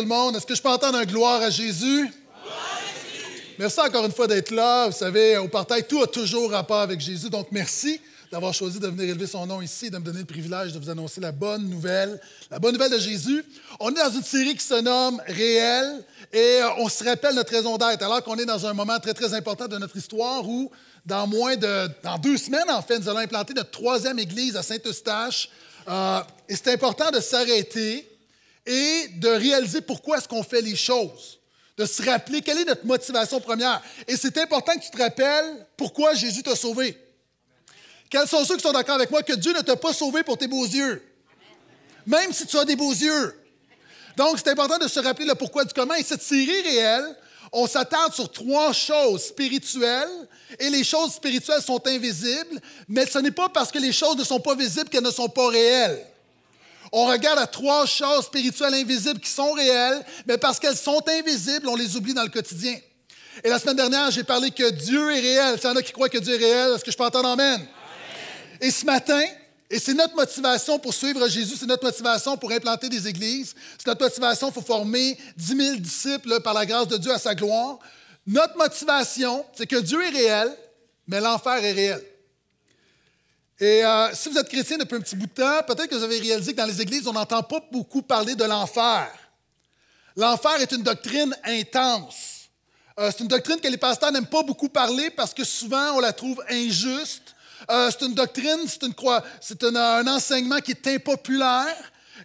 le monde. Est-ce que je peux entendre un gloire à Jésus? Merci encore une fois d'être là. Vous savez, euh, au partage, tout a toujours rapport avec Jésus. Donc, merci d'avoir choisi de venir élever son nom ici, de me donner le privilège de vous annoncer la bonne nouvelle, la bonne nouvelle de Jésus. On est dans une série qui se nomme Réel et euh, on se rappelle notre raison d'être, alors qu'on est dans un moment très, très important de notre histoire où, dans moins de, dans deux semaines, en fait, nous allons implanter notre troisième église à Saint-Eustache. Euh, et c'est important de s'arrêter et de réaliser pourquoi est-ce qu'on fait les choses, de se rappeler quelle est notre motivation première. Et c'est important que tu te rappelles pourquoi Jésus t'a sauvé. Quels sont ceux qui sont d'accord avec moi que Dieu ne t'a pas sauvé pour tes beaux yeux, même si tu as des beaux yeux. Donc, c'est important de se rappeler le pourquoi du comment. Et cette série réelle, on s'attarde sur trois choses spirituelles et les choses spirituelles sont invisibles, mais ce n'est pas parce que les choses ne sont pas visibles qu'elles ne sont pas réelles. On regarde à trois choses spirituelles invisibles qui sont réelles, mais parce qu'elles sont invisibles, on les oublie dans le quotidien. Et la semaine dernière, j'ai parlé que Dieu est réel. S'il y en a qui croient que Dieu est réel, est-ce que je peux entendre Amen? Et ce matin, et c'est notre motivation pour suivre Jésus, c'est notre motivation pour implanter des églises, c'est notre motivation pour former 10 000 disciples par la grâce de Dieu à sa gloire. Notre motivation, c'est que Dieu est réel, mais l'enfer est réel. Et euh, si vous êtes chrétien depuis un petit bout de temps, peut-être que vous avez réalisé que dans les églises, on n'entend pas beaucoup parler de l'enfer. L'enfer est une doctrine intense. Euh, c'est une doctrine que les pasteurs n'aiment pas beaucoup parler parce que souvent on la trouve injuste. Euh, c'est une doctrine, c'est, une un, un enseignement qui est impopulaire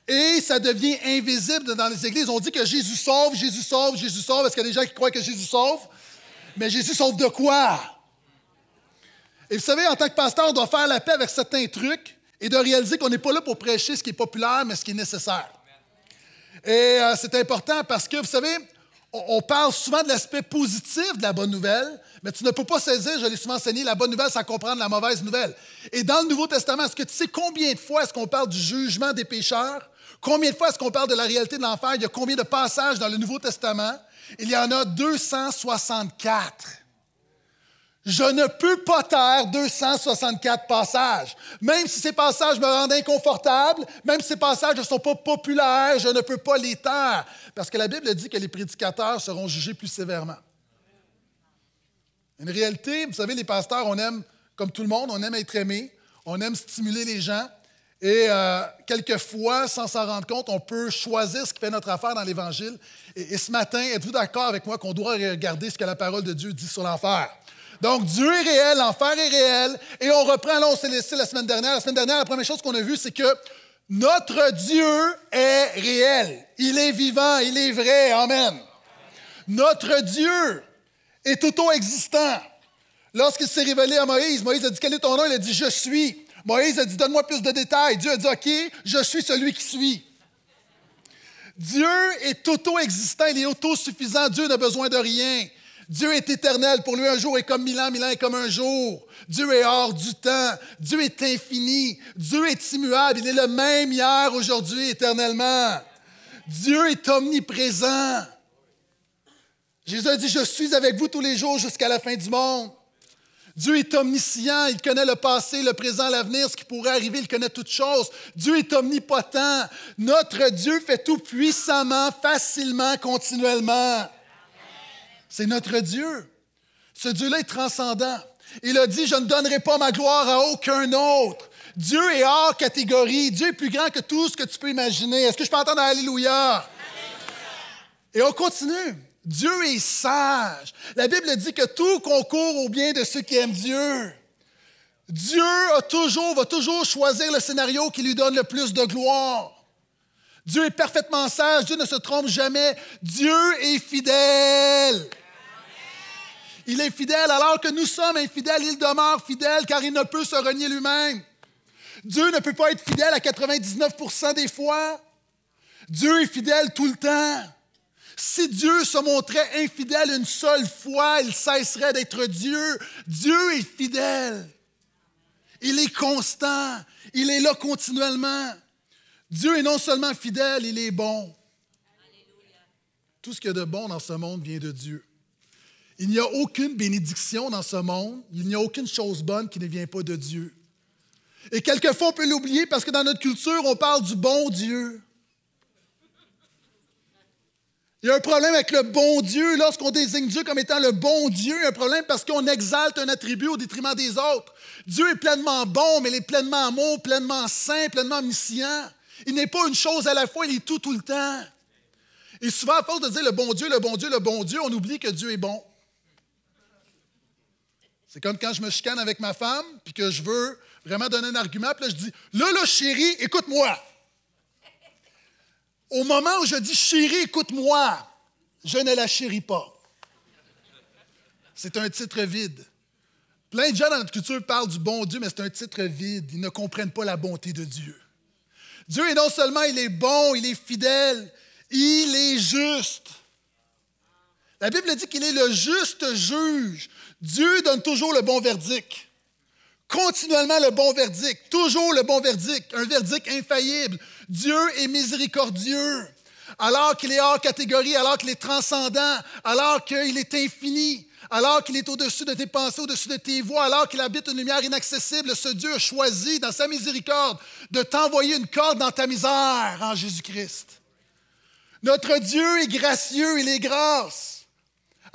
et ça devient invisible dans les églises. On dit que Jésus sauve, Jésus sauve, Jésus sauve. Est-ce qu'il y a des gens qui croient que Jésus sauve? Mais Jésus sauve de quoi? Et vous savez, en tant que pasteur, on doit faire la paix avec certains trucs et de réaliser qu'on n'est pas là pour prêcher ce qui est populaire, mais ce qui est nécessaire. Et euh, c'est important parce que, vous savez, on, parle souvent de l'aspect positif de la bonne nouvelle, mais tu ne peux pas saisir, je l'ai souvent enseigné, la bonne nouvelle sans comprendre la mauvaise nouvelle. Et dans le Nouveau Testament, est-ce que tu sais combien de fois est-ce qu'on parle du jugement des pécheurs? Combien de fois est-ce qu'on parle de la réalité de l'enfer? Il y a combien de passages dans le Nouveau Testament? Il y en a 264. Je ne peux pas taire 264 passages. Même si ces passages me rendent inconfortable, même si ces passages ne sont pas populaires, je ne peux pas les taire. Parce que la Bible dit que les prédicateurs seront jugés plus sévèrement. Une réalité, vous savez, les pasteurs, on aime, comme tout le monde, on aime être aimé, on aime stimuler les gens. Et euh, quelquefois, sans s'en rendre compte, on peut choisir ce qui fait notre affaire dans l'Évangile. et ce matin, êtes-vous d'accord avec moi qu'on doit regarder ce que la parole de Dieu dit sur l'enfer? Donc, Dieu est réel, l'enfer est réel. Et on reprend, là, on s'est la semaine dernière. La semaine dernière, la première chose qu'on a vue, c'est que notre Dieu est réel. Il est vivant, il est vrai. Amen. Notre Dieu est auto-existant. Lorsqu'il s'est révélé à Moïse, Moïse a dit Quel est ton nom Il a dit Je suis. Moïse a dit Donne-moi plus de détails. Dieu a dit OK, je suis celui qui suis. Dieu est auto-existant, il est autosuffisant. Dieu n'a besoin de rien. Dieu est éternel. Pour lui, un jour est comme mille ans, mille ans est comme un jour. Dieu est hors du temps. Dieu est infini. Dieu est immuable. Il est le même hier, aujourd'hui, éternellement. Dieu est omniprésent. Jésus a dit, je suis avec vous tous les jours jusqu'à la fin du monde. Dieu est omniscient, il connaît le passé, le présent, l'avenir, ce qui pourrait arriver, il connaît toutes choses. Dieu est omnipotent. Notre Dieu fait tout puissamment, facilement, continuellement. C'est notre Dieu. Ce Dieu-là est transcendant. Il a dit, je ne donnerai pas ma gloire à aucun autre. Dieu est hors catégorie. Dieu est plus grand que tout ce que tu peux imaginer. Est-ce que je peux entendre Alléluia? Et on continue. Dieu est sage. La Bible dit que tout concourt au bien de ceux qui aiment Dieu. Dieu a toujours, va toujours choisir le scénario qui lui donne le plus de gloire. Dieu est parfaitement sage, Dieu ne se trompe jamais, Dieu est fidèle. Il est fidèle alors que nous sommes infidèles. Il demeure fidèle car il ne peut se renier lui-même. Dieu ne peut pas être fidèle à 99 des fois. Dieu est fidèle tout le temps. Si Dieu se montrait infidèle une seule fois, il cesserait d'être Dieu. Dieu est fidèle. Il est constant. Il est là continuellement. Dieu est non seulement fidèle, il est bon. Tout ce qu'il y a de bon dans ce monde vient de Dieu. Il n'y a aucune bénédiction dans ce monde, il n'y a aucune chose bonne qui ne vient pas de Dieu. Et quelquefois, on peut l'oublier parce que dans notre culture, on parle du bon Dieu. Il y a un problème avec le bon Dieu. Lorsqu'on désigne Dieu comme étant le bon Dieu, il y a un problème parce qu'on exalte un attribut au détriment des autres. Dieu est pleinement bon, mais il est pleinement amour, pleinement saint, pleinement omniscient. Il n'est pas une chose à la fois, il est tout tout le temps. Et souvent, à force de dire le bon Dieu, le bon Dieu, le bon Dieu, on oublie que Dieu est bon. C'est comme quand je me chicane avec ma femme, puis que je veux vraiment donner un argument, puis là, je dis Là, là, chérie, écoute-moi. Au moment où je dis chérie, écoute-moi, je ne la chéris pas. C'est un titre vide. Plein de gens dans notre culture parlent du bon Dieu, mais c'est un titre vide. Ils ne comprennent pas la bonté de Dieu. Dieu est non seulement il est bon, il est fidèle, il est juste. La Bible dit qu'il est le juste juge. Dieu donne toujours le bon verdict. Continuellement le bon verdict. Toujours le bon verdict. Un verdict infaillible. Dieu est miséricordieux. Alors qu'il est hors catégorie, alors qu'il est transcendant, alors qu'il est infini, alors qu'il est au-dessus de tes pensées, au-dessus de tes voix, alors qu'il habite une lumière inaccessible, ce Dieu choisi, dans sa miséricorde de t'envoyer une corde dans ta misère en Jésus-Christ. Notre Dieu est gracieux, il est grâce.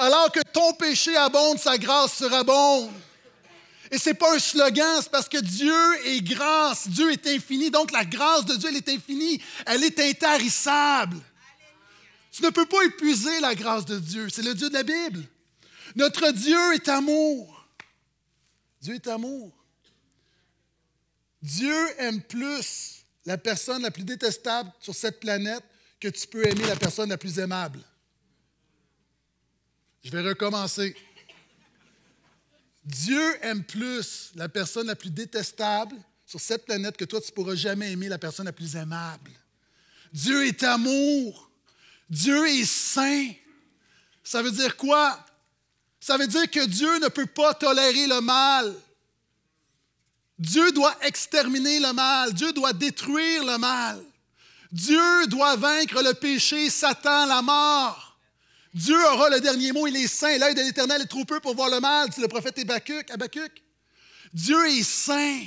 Alors que ton péché abonde, sa grâce surabonde. Et ce n'est pas un slogan, c'est parce que Dieu est grâce, Dieu est infini, donc la grâce de Dieu, elle est infinie, elle est intarissable. Tu ne peux pas épuiser la grâce de Dieu, c'est le Dieu de la Bible. Notre Dieu est amour. Dieu est amour. Dieu aime plus la personne la plus détestable sur cette planète que tu peux aimer la personne la plus aimable. Je vais recommencer. Dieu aime plus la personne la plus détestable sur cette planète que toi, tu ne pourras jamais aimer la personne la plus aimable. Dieu est amour. Dieu est saint. Ça veut dire quoi? Ça veut dire que Dieu ne peut pas tolérer le mal. Dieu doit exterminer le mal. Dieu doit détruire le mal. Dieu doit vaincre le péché, Satan, la mort. Dieu aura le dernier mot, il est saint. L'œil de l'Éternel est trop peu pour voir le mal, dit le prophète Habacuc. Dieu est saint.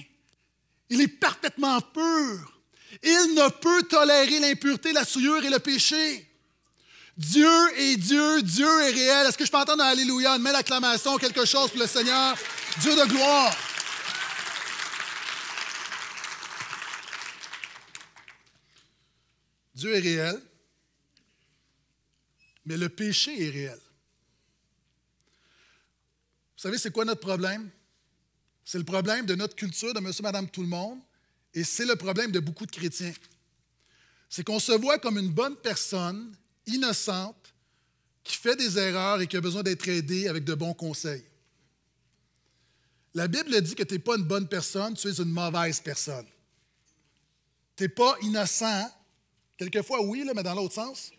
Il est parfaitement pur. Il ne peut tolérer l'impureté, la souillure et le péché. Dieu est Dieu, Dieu est réel. Est-ce que je peux entendre un Alléluia, une belle acclamation, quelque chose pour le Seigneur, Dieu de gloire? Dieu est réel mais le péché est réel. Vous savez, c'est quoi notre problème? C'est le problème de notre culture, de monsieur, madame, tout le monde, et c'est le problème de beaucoup de chrétiens. C'est qu'on se voit comme une bonne personne, innocente, qui fait des erreurs et qui a besoin d'être aidée avec de bons conseils. La Bible dit que tu n'es pas une bonne personne, tu es une mauvaise personne. Tu n'es pas innocent. Quelquefois, oui, mais dans l'autre sens.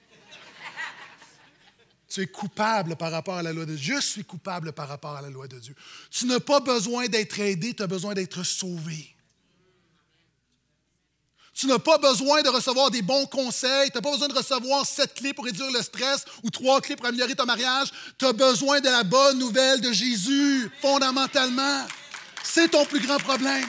Tu es coupable par rapport à la loi de Dieu. Je suis coupable par rapport à la loi de Dieu. Tu n'as pas besoin d'être aidé, tu as besoin d'être sauvé. Tu n'as pas besoin de recevoir des bons conseils. Tu n'as pas besoin de recevoir sept clés pour réduire le stress ou trois clés pour améliorer ton mariage. Tu as besoin de la bonne nouvelle de Jésus, fondamentalement. C'est ton plus grand problème.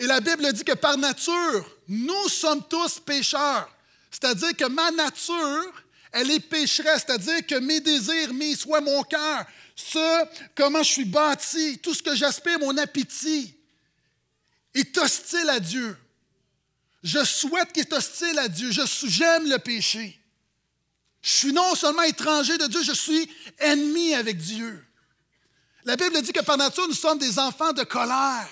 Et la Bible dit que par nature, nous sommes tous pécheurs. C'est-à-dire que ma nature, elle est pécheresse, c'est-à-dire que mes désirs, mes soins, mon cœur, ce, comment je suis bâti, tout ce que j'aspire, mon appétit, est hostile à Dieu. Je souhaite qu'il est hostile à Dieu. Je j'aime le péché. Je suis non seulement étranger de Dieu, je suis ennemi avec Dieu. La Bible dit que par nature, nous sommes des enfants de colère.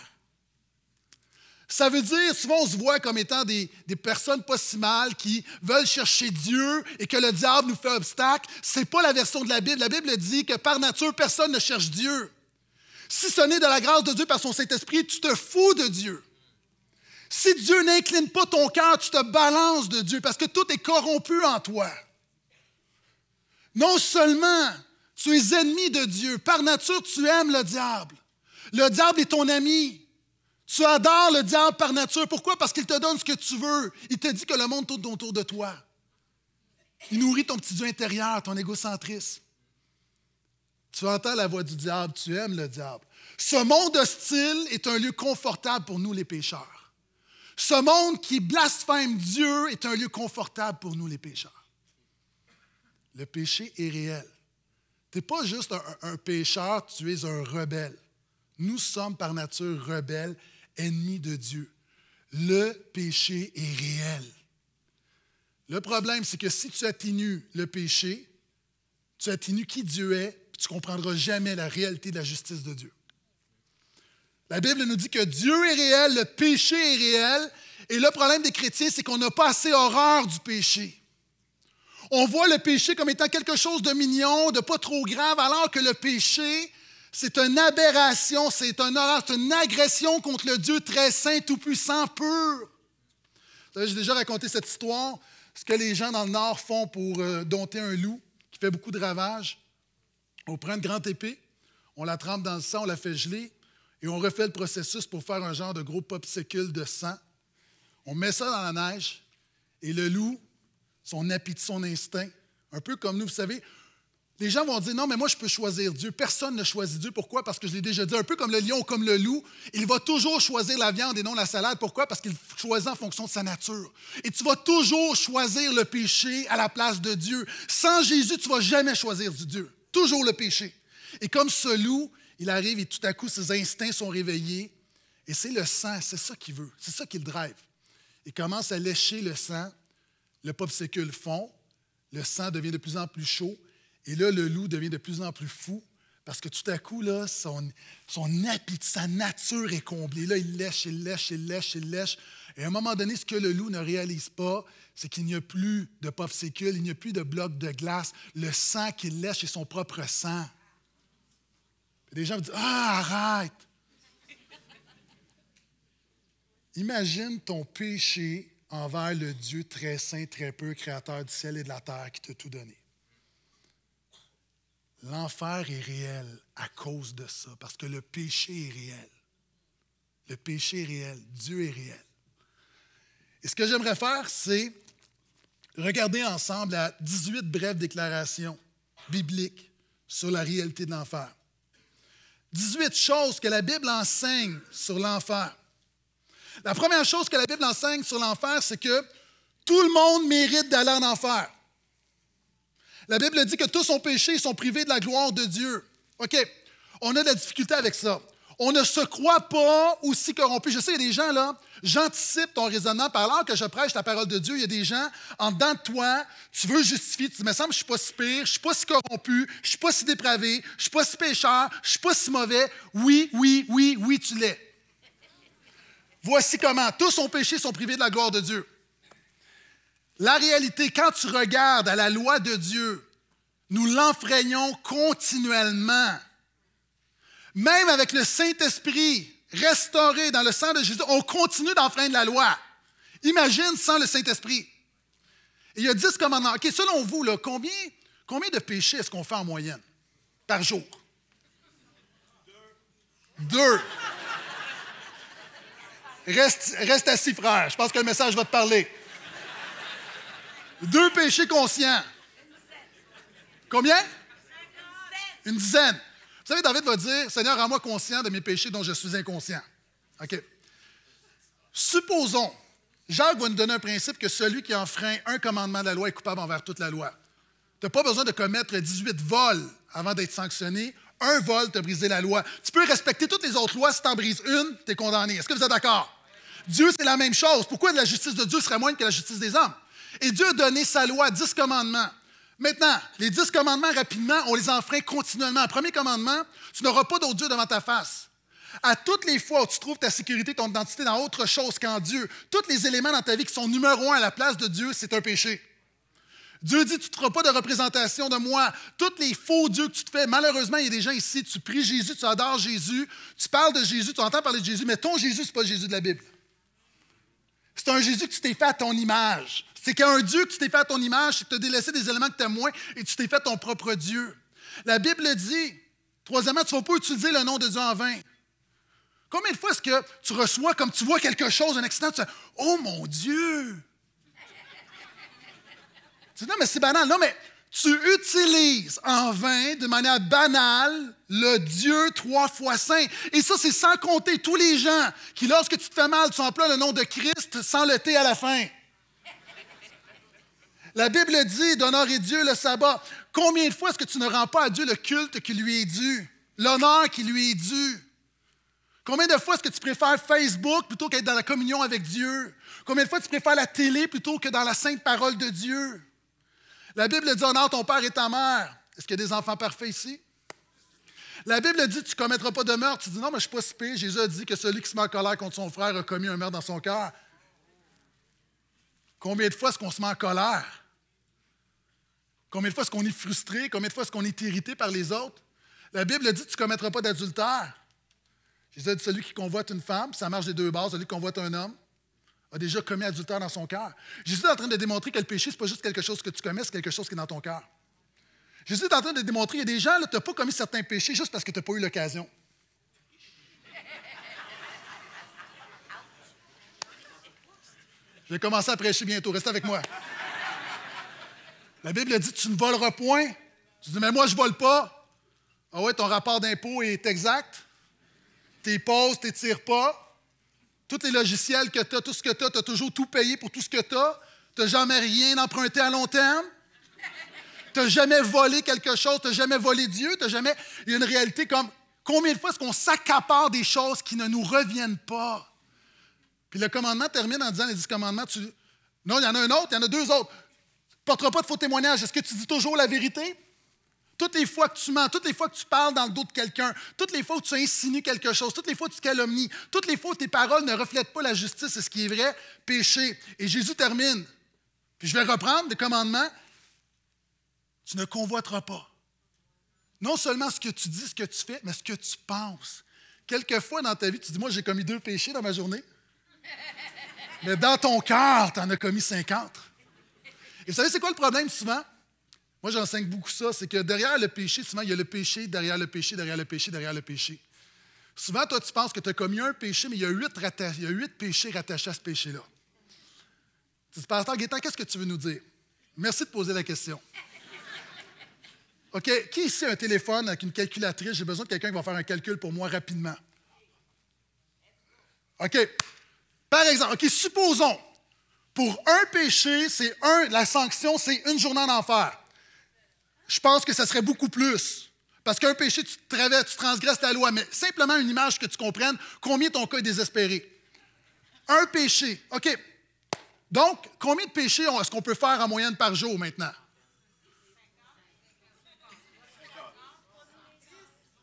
Ça veut dire, souvent on se voit comme étant des, personnes pas si mal qui veulent chercher Dieu et que le diable nous fait obstacle. n'est pas la version de la Bible. La Bible dit que par nature, personne ne cherche Dieu. Si ce n'est de la grâce de Dieu par son Saint-Esprit, tu te fous de Dieu. Si Dieu n'incline pas ton cœur, tu te balances de Dieu parce que tout est corrompu en toi. Non seulement tu es ennemi de Dieu, par nature tu aimes le diable. Le diable est ton ami. Tu adores le diable par nature. Pourquoi? Parce qu'il te donne ce que tu veux. Il te dit que le monde tourne autour de toi. Il nourrit ton petit Dieu intérieur, ton égocentrisme. Tu entends la voix du diable, tu aimes le diable. Ce monde hostile est un lieu confortable pour nous les pécheurs. Ce monde qui blasphème Dieu est un lieu confortable pour nous les pécheurs. Le péché est réel. Tu n'es pas juste un, un pécheur, tu es un rebelle. Nous sommes par nature rebelles ennemi de Dieu. Le péché est réel. Le problème, c'est que si tu atténues le péché, tu atténues qui Dieu est, tu ne comprendras jamais la réalité de la justice de Dieu. La Bible nous dit que Dieu est réel, le péché est réel, et le problème des chrétiens, c'est qu'on n'a pas assez horreur du péché. On voit le péché comme étant quelque chose de mignon, de pas trop grave, alors que le péché, c'est une aberration, c'est un horreur, c'est une agression contre le Dieu très saint, tout-puissant, pur. J'ai déjà raconté cette histoire, ce que les gens dans le Nord font pour euh, dompter un loup qui fait beaucoup de ravages. On prend une grande épée, on la trempe dans le sang, on la fait geler, et on refait le processus pour faire un genre de gros popsicle de sang. On met ça dans la neige, et le loup, son appétit, son instinct, un peu comme nous, vous savez, les gens vont dire, non, mais moi, je peux choisir Dieu. Personne ne choisit Dieu. Pourquoi? Parce que je l'ai déjà dit, un peu comme le lion ou comme le loup, il va toujours choisir la viande et non la salade. Pourquoi? Parce qu'il choisit en fonction de sa nature. Et tu vas toujours choisir le péché à la place de Dieu. Sans Jésus, tu ne vas jamais choisir Dieu. Toujours le péché. Et comme ce loup, il arrive et tout à coup, ses instincts sont réveillés. Et c'est le sang, c'est ça qu'il veut, c'est ça qu'il drive. Il commence à lécher le sang, le le fond, le sang devient de plus en plus chaud, et là, le loup devient de plus en plus fou parce que tout à coup, son, son appétit, sa nature est comblée. Là, il lèche, il lèche, il lèche, il lèche. Et à un moment donné, ce que le loup ne réalise pas, c'est qu'il n'y a plus de sécule, il n'y a plus de bloc de glace. Le sang qu'il lèche est son propre sang. Les gens me disent Ah, arrête Imagine ton péché envers le Dieu très saint, très peu, créateur du ciel et de la terre qui t'a tout donné. L'enfer est réel à cause de ça, parce que le péché est réel. Le péché est réel, Dieu est réel. Et ce que j'aimerais faire, c'est regarder ensemble à 18 brèves déclarations bibliques sur la réalité de l'enfer. 18 choses que la Bible enseigne sur l'enfer. La première chose que la Bible enseigne sur l'enfer, c'est que tout le monde mérite d'aller en enfer. La Bible dit que tous ont péché et sont privés de la gloire de Dieu. OK, on a de la difficulté avec ça. On ne se croit pas aussi corrompu. Je sais, il y a des gens là, j'anticipe ton raisonnement par l'heure que je prêche la parole de Dieu. Il y a des gens en dedans de toi, tu veux justifier, tu dis, me semble, je suis pas si pire, je suis pas si corrompu, je suis pas si dépravé, je suis pas si pécheur, je suis pas si mauvais. Oui, oui, oui, oui, tu l'es. Voici comment tous ont péché, sont privés de la gloire de Dieu. La réalité, quand tu regardes à la loi de Dieu, nous l'enfreignons continuellement. Même avec le Saint-Esprit restauré dans le sang de Jésus, on continue d'enfreindre la loi. Imagine sans le Saint-Esprit. Il y a dix commandements. selon vous, combien, de péchés est-ce qu'on fait en moyenne par jour? Deux. Deux. Reste, reste assis, frère. Je pense que le message va te parler. Deux péchés conscients. Combien? Une dizaine. Vous savez, David va dire, Seigneur, rends-moi conscient de mes péchés dont je suis inconscient. OK. Supposons, Jacques va nous donner un principe que celui qui enfreint un commandement de la loi est coupable envers toute la loi. Tu n'as pas besoin de commettre 18 vols avant d'être sanctionné. Un vol, te as brisé la loi. Tu peux respecter toutes les autres lois. Si tu en brises une, tu es condamné. Est-ce que vous êtes d'accord? Dieu, c'est la même chose. Pourquoi la justice de Dieu serait moindre que la justice des hommes? Et Dieu a donné sa loi, dix commandements. Maintenant, les dix commandements, rapidement, on les enfreint continuellement. Premier commandement, tu n'auras pas d'autre Dieu devant ta face. À toutes les fois où tu trouves ta sécurité, ton identité dans autre chose qu'en Dieu, tous les éléments dans ta vie qui sont numéro un à la place de Dieu, c'est un péché. Dieu dit, tu ne feras pas de représentation de moi. Toutes les faux dieux que tu te fais, malheureusement, il y a des gens ici, tu pries Jésus, tu adores Jésus, tu parles de Jésus, tu entends parler de Jésus, mais ton Jésus, ce n'est pas Jésus de la Bible. C'est un Jésus que tu t'es fait à ton image. C'est qu'un Dieu que tu t'es fait à ton image, c'est que tu as délaissé des éléments que tu moins et tu t'es fait ton propre Dieu. La Bible dit, troisièmement, tu ne vas pas utiliser le nom de Dieu en vain. Combien de fois est-ce que tu reçois, comme tu vois quelque chose, un accident, tu dis Oh mon Dieu! Tu dis, non, mais c'est banal. Non, mais tu utilises en vain, de manière banale, le Dieu trois fois saint. Et ça, c'est sans compter tous les gens qui, lorsque tu te fais mal, tu emploies le nom de Christ sans le thé à la fin. La Bible dit d'honorer Dieu le sabbat. Combien de fois est-ce que tu ne rends pas à Dieu le culte qui lui est dû, l'honneur qui lui est dû? Combien de fois est-ce que tu préfères Facebook plutôt qu'être dans la communion avec Dieu? Combien de fois tu préfères la télé plutôt que dans la sainte parole de Dieu? La Bible dit non, ton père et ta mère. Est-ce qu'il y a des enfants parfaits ici? La Bible dit tu ne commettras pas de meurtre. Tu dis non, mais je ne suis pas si Jésus a dit que celui qui se met en colère contre son frère a commis un meurtre dans son cœur. Combien de fois est-ce qu'on se met en colère? Combien de fois est-ce qu'on est frustré? Combien de fois est-ce qu'on est irrité par les autres? La Bible dit tu ne commettras pas d'adultère. Jésus a dit celui qui convoite une femme, ça marche des deux bases, celui qui convoite un homme, a déjà commis adultère dans son cœur. Jésus est en train de démontrer que le péché, ce n'est pas juste quelque chose que tu commets, c'est quelque chose qui est dans ton cœur. Jésus est en train de démontrer qu'il y a des gens, tu n'as pas commis certains péchés juste parce que tu n'as pas eu l'occasion. Je vais commencer à prêcher bientôt, restez avec moi. La Bible dit Tu ne voleras point. Tu dis Mais moi, je ne vole pas. Ah ouais, ton rapport d'impôt est exact. Tes pauses, tu tires pas tous les logiciels que tu as, tout ce que tu as, tu as toujours tout payé pour tout ce que tu as, tu jamais rien emprunté à long terme, tu jamais volé quelque chose, tu jamais volé Dieu, tu jamais... Il y a une réalité comme combien de fois est-ce qu'on s'accapare des choses qui ne nous reviennent pas? Puis le commandement termine en disant, les dix commandements, tu... Non, il y en a un autre, il y en a deux autres. Tu ne porteras pas de faux témoignages. Est-ce que tu dis toujours la vérité? Toutes les fois que tu mens, toutes les fois que tu parles dans le dos de quelqu'un, toutes les fois que tu insinues quelque chose, toutes les fois que tu calomnies, toutes les fois que tes paroles ne reflètent pas la justice et ce qui est vrai, péché. Et Jésus termine. Puis je vais reprendre des commandements. Tu ne convoiteras pas. Non seulement ce que tu dis, ce que tu fais, mais ce que tu penses. Quelquefois dans ta vie, tu dis Moi, j'ai commis deux péchés dans ma journée. Mais dans ton cœur, tu en as commis 50. Et vous savez, c'est quoi le problème souvent? Moi, j'enseigne beaucoup ça, c'est que derrière le péché, souvent, il y a le péché, derrière le péché, derrière le péché, derrière le péché. Souvent, toi, tu penses que tu as commis un péché, mais il y a huit, péchés rattachés à ce péché-là. Tu dis, Pasteur Gaétan, qu'est-ce que tu veux nous dire? Merci de poser la question. OK, qui ici a un téléphone avec une calculatrice? J'ai besoin de quelqu'un qui va faire un calcul pour moi rapidement. OK. Par exemple, OK, supposons, pour un péché, c'est un, la sanction, c'est une journée en enfer je pense que ça serait beaucoup plus. Parce qu'un péché, tu, tu transgresses ta loi, mais simplement une image que tu comprennes, combien ton cas est désespéré. Un péché, OK. Donc, combien de péchés est-ce qu'on peut faire en moyenne par jour maintenant?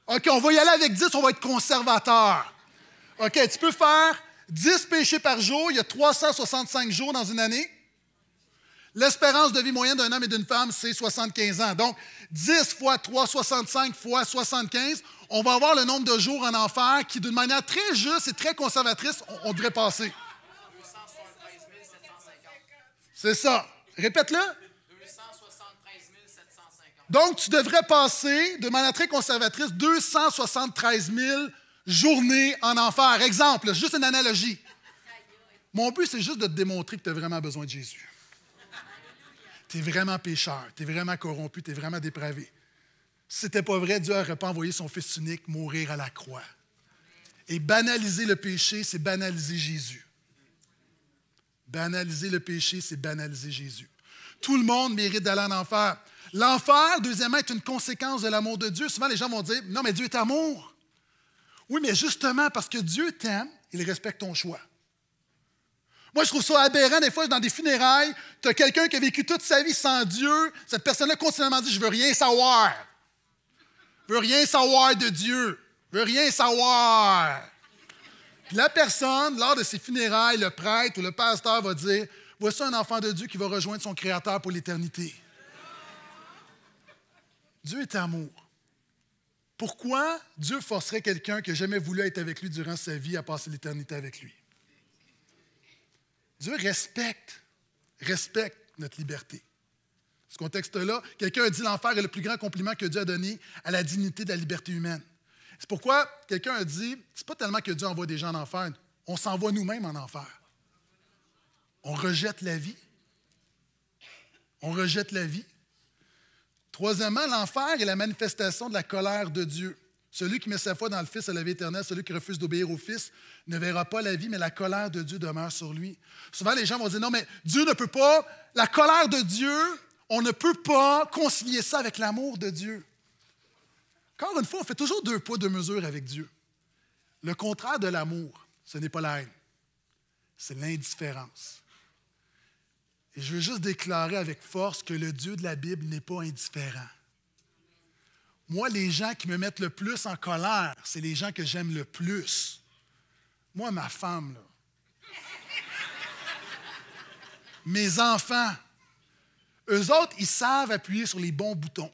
OK, on va y aller avec 10, on va être conservateur. OK, tu peux faire 10 péchés par jour, il y a 365 jours dans une année. L'espérance de vie moyenne d'un homme et d'une femme, c'est 75 ans. Donc, 10 fois 3, 65 fois 75, on va avoir le nombre de jours en enfer qui, d'une manière très juste et très conservatrice, on, devrait passer. C'est ça. Répète-le. Donc, tu devrais passer, de manière très conservatrice, 273 000 journées en enfer. Exemple, juste une analogie. Mon but, c'est juste de te démontrer que tu as vraiment besoin de Jésus t'es vraiment pécheur, tu es vraiment corrompu, tu es vraiment dépravé. Si ce n'était pas vrai, Dieu n'aurait pas envoyé son Fils unique mourir à la croix. Et banaliser le péché, c'est banaliser Jésus. Banaliser le péché, c'est banaliser Jésus. Tout le monde mérite d'aller en enfer. L'enfer, deuxièmement, est une conséquence de l'amour de Dieu. Souvent, les gens vont dire Non, mais Dieu est amour. Oui, mais justement, parce que Dieu t'aime, il respecte ton choix. Moi, je trouve ça aberrant. Des fois, dans des funérailles, tu as quelqu'un qui a vécu toute sa vie sans Dieu. Cette personne-là continuellement dit Je veux rien savoir. Je veux rien savoir de Dieu. Je veux rien savoir. Puis la personne, lors de ses funérailles, le prêtre ou le pasteur va dire Voici un enfant de Dieu qui va rejoindre son Créateur pour l'éternité. Dieu est amour. Pourquoi Dieu forcerait quelqu'un qui n'a jamais voulu être avec lui durant sa vie à passer l'éternité avec lui? Dieu respecte, respecte notre liberté. Ce contexte-là, quelqu'un a dit l'enfer est le plus grand compliment que Dieu a donné à la dignité de la liberté humaine. C'est pourquoi quelqu'un a dit c'est pas tellement que Dieu envoie des gens en enfer, on s'envoie nous-mêmes en enfer. On rejette la vie. On rejette la vie. Troisièmement, l'enfer est la manifestation de la colère de Dieu. Celui qui met sa foi dans le Fils à la vie éternelle, celui qui refuse d'obéir au Fils ne verra pas la vie, mais la colère de Dieu demeure sur lui. Souvent, les gens vont dire, non, mais Dieu ne peut pas, la colère de Dieu, on ne peut pas concilier ça avec l'amour de Dieu. Encore une fois, on fait toujours deux poids, deux mesures avec Dieu. Le contraire de l'amour, ce n'est pas la haine, c'est l'indifférence. Et je veux juste déclarer avec force que le Dieu de la Bible n'est pas indifférent. Moi, les gens qui me mettent le plus en colère, c'est les gens que j'aime le plus. Moi, ma femme, là. Mes enfants, eux autres, ils savent appuyer sur les bons boutons.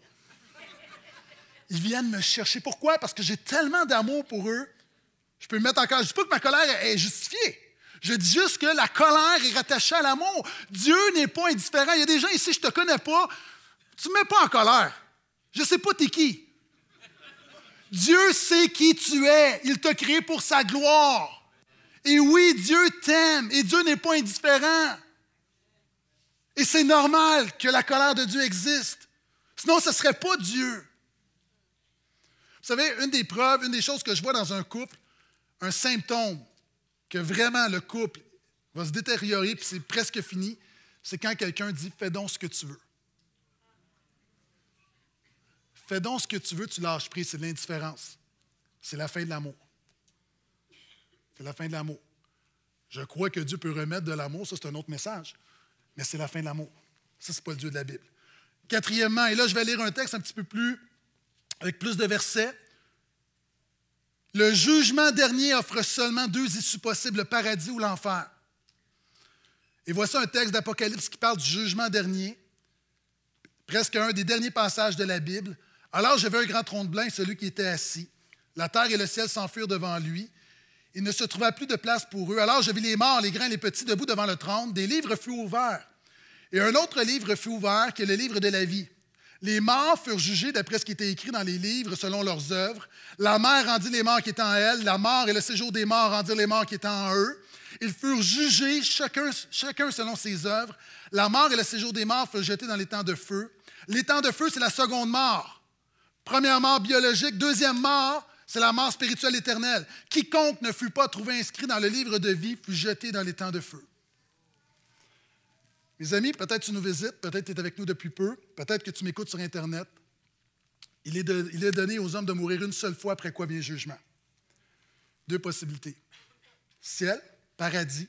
Ils viennent me chercher. Pourquoi? Parce que j'ai tellement d'amour pour eux, je peux me mettre en colère. Je ne dis pas que ma colère est justifiée. Je dis juste que la colère est rattachée à l'amour. Dieu n'est pas indifférent. Il y a des gens ici, je ne te connais pas. Tu ne me mets pas en colère. Je ne sais pas t'es qui. Dieu sait qui tu es. Il t'a créé pour sa gloire. Et oui, Dieu t'aime et Dieu n'est pas indifférent. Et c'est normal que la colère de Dieu existe. Sinon, ce ne serait pas Dieu. Vous savez, une des preuves, une des choses que je vois dans un couple, un symptôme que vraiment le couple va se détériorer puis c'est presque fini, c'est quand quelqu'un dit Fais donc ce que tu veux. Fais donc ce que tu veux, tu lâches prise. C'est l'indifférence. C'est la fin de l'amour. C'est la fin de l'amour. Je crois que Dieu peut remettre de l'amour, ça c'est un autre message, mais c'est la fin de l'amour. Ça, c'est pas le Dieu de la Bible. Quatrièmement, et là je vais lire un texte un petit peu plus, avec plus de versets. Le jugement dernier offre seulement deux issues possibles, le paradis ou l'enfer. Et voici un texte d'Apocalypse qui parle du jugement dernier, presque un des derniers passages de la Bible. Alors je vis un grand trône blanc, celui qui était assis. La terre et le ciel s'enfuirent devant lui. Il ne se trouva plus de place pour eux. Alors je vis les morts, les grains, les petits debout devant le trône. Des livres furent ouverts. Et un autre livre fut ouvert, qui est le livre de la vie. Les morts furent jugés d'après ce qui était écrit dans les livres, selon leurs œuvres. La mer rendit les morts qui étaient en elle. La mort et le séjour des morts rendirent les morts qui étaient en eux. Ils furent jugés, chacun, chacun selon ses œuvres. La mort et le séjour des morts furent jetés dans les temps de feu. Les temps de feu, c'est la seconde mort. Première mort biologique, deuxième mort, c'est la mort spirituelle éternelle. Quiconque ne fut pas trouvé inscrit dans le livre de vie fut jeté dans les temps de feu. Mes amis, peut-être tu nous visites, peut-être tu es avec nous depuis peu, peut-être que tu m'écoutes sur Internet. Il est, il est donné aux hommes de mourir une seule fois, après quoi vient jugement. Deux possibilités. Ciel, paradis,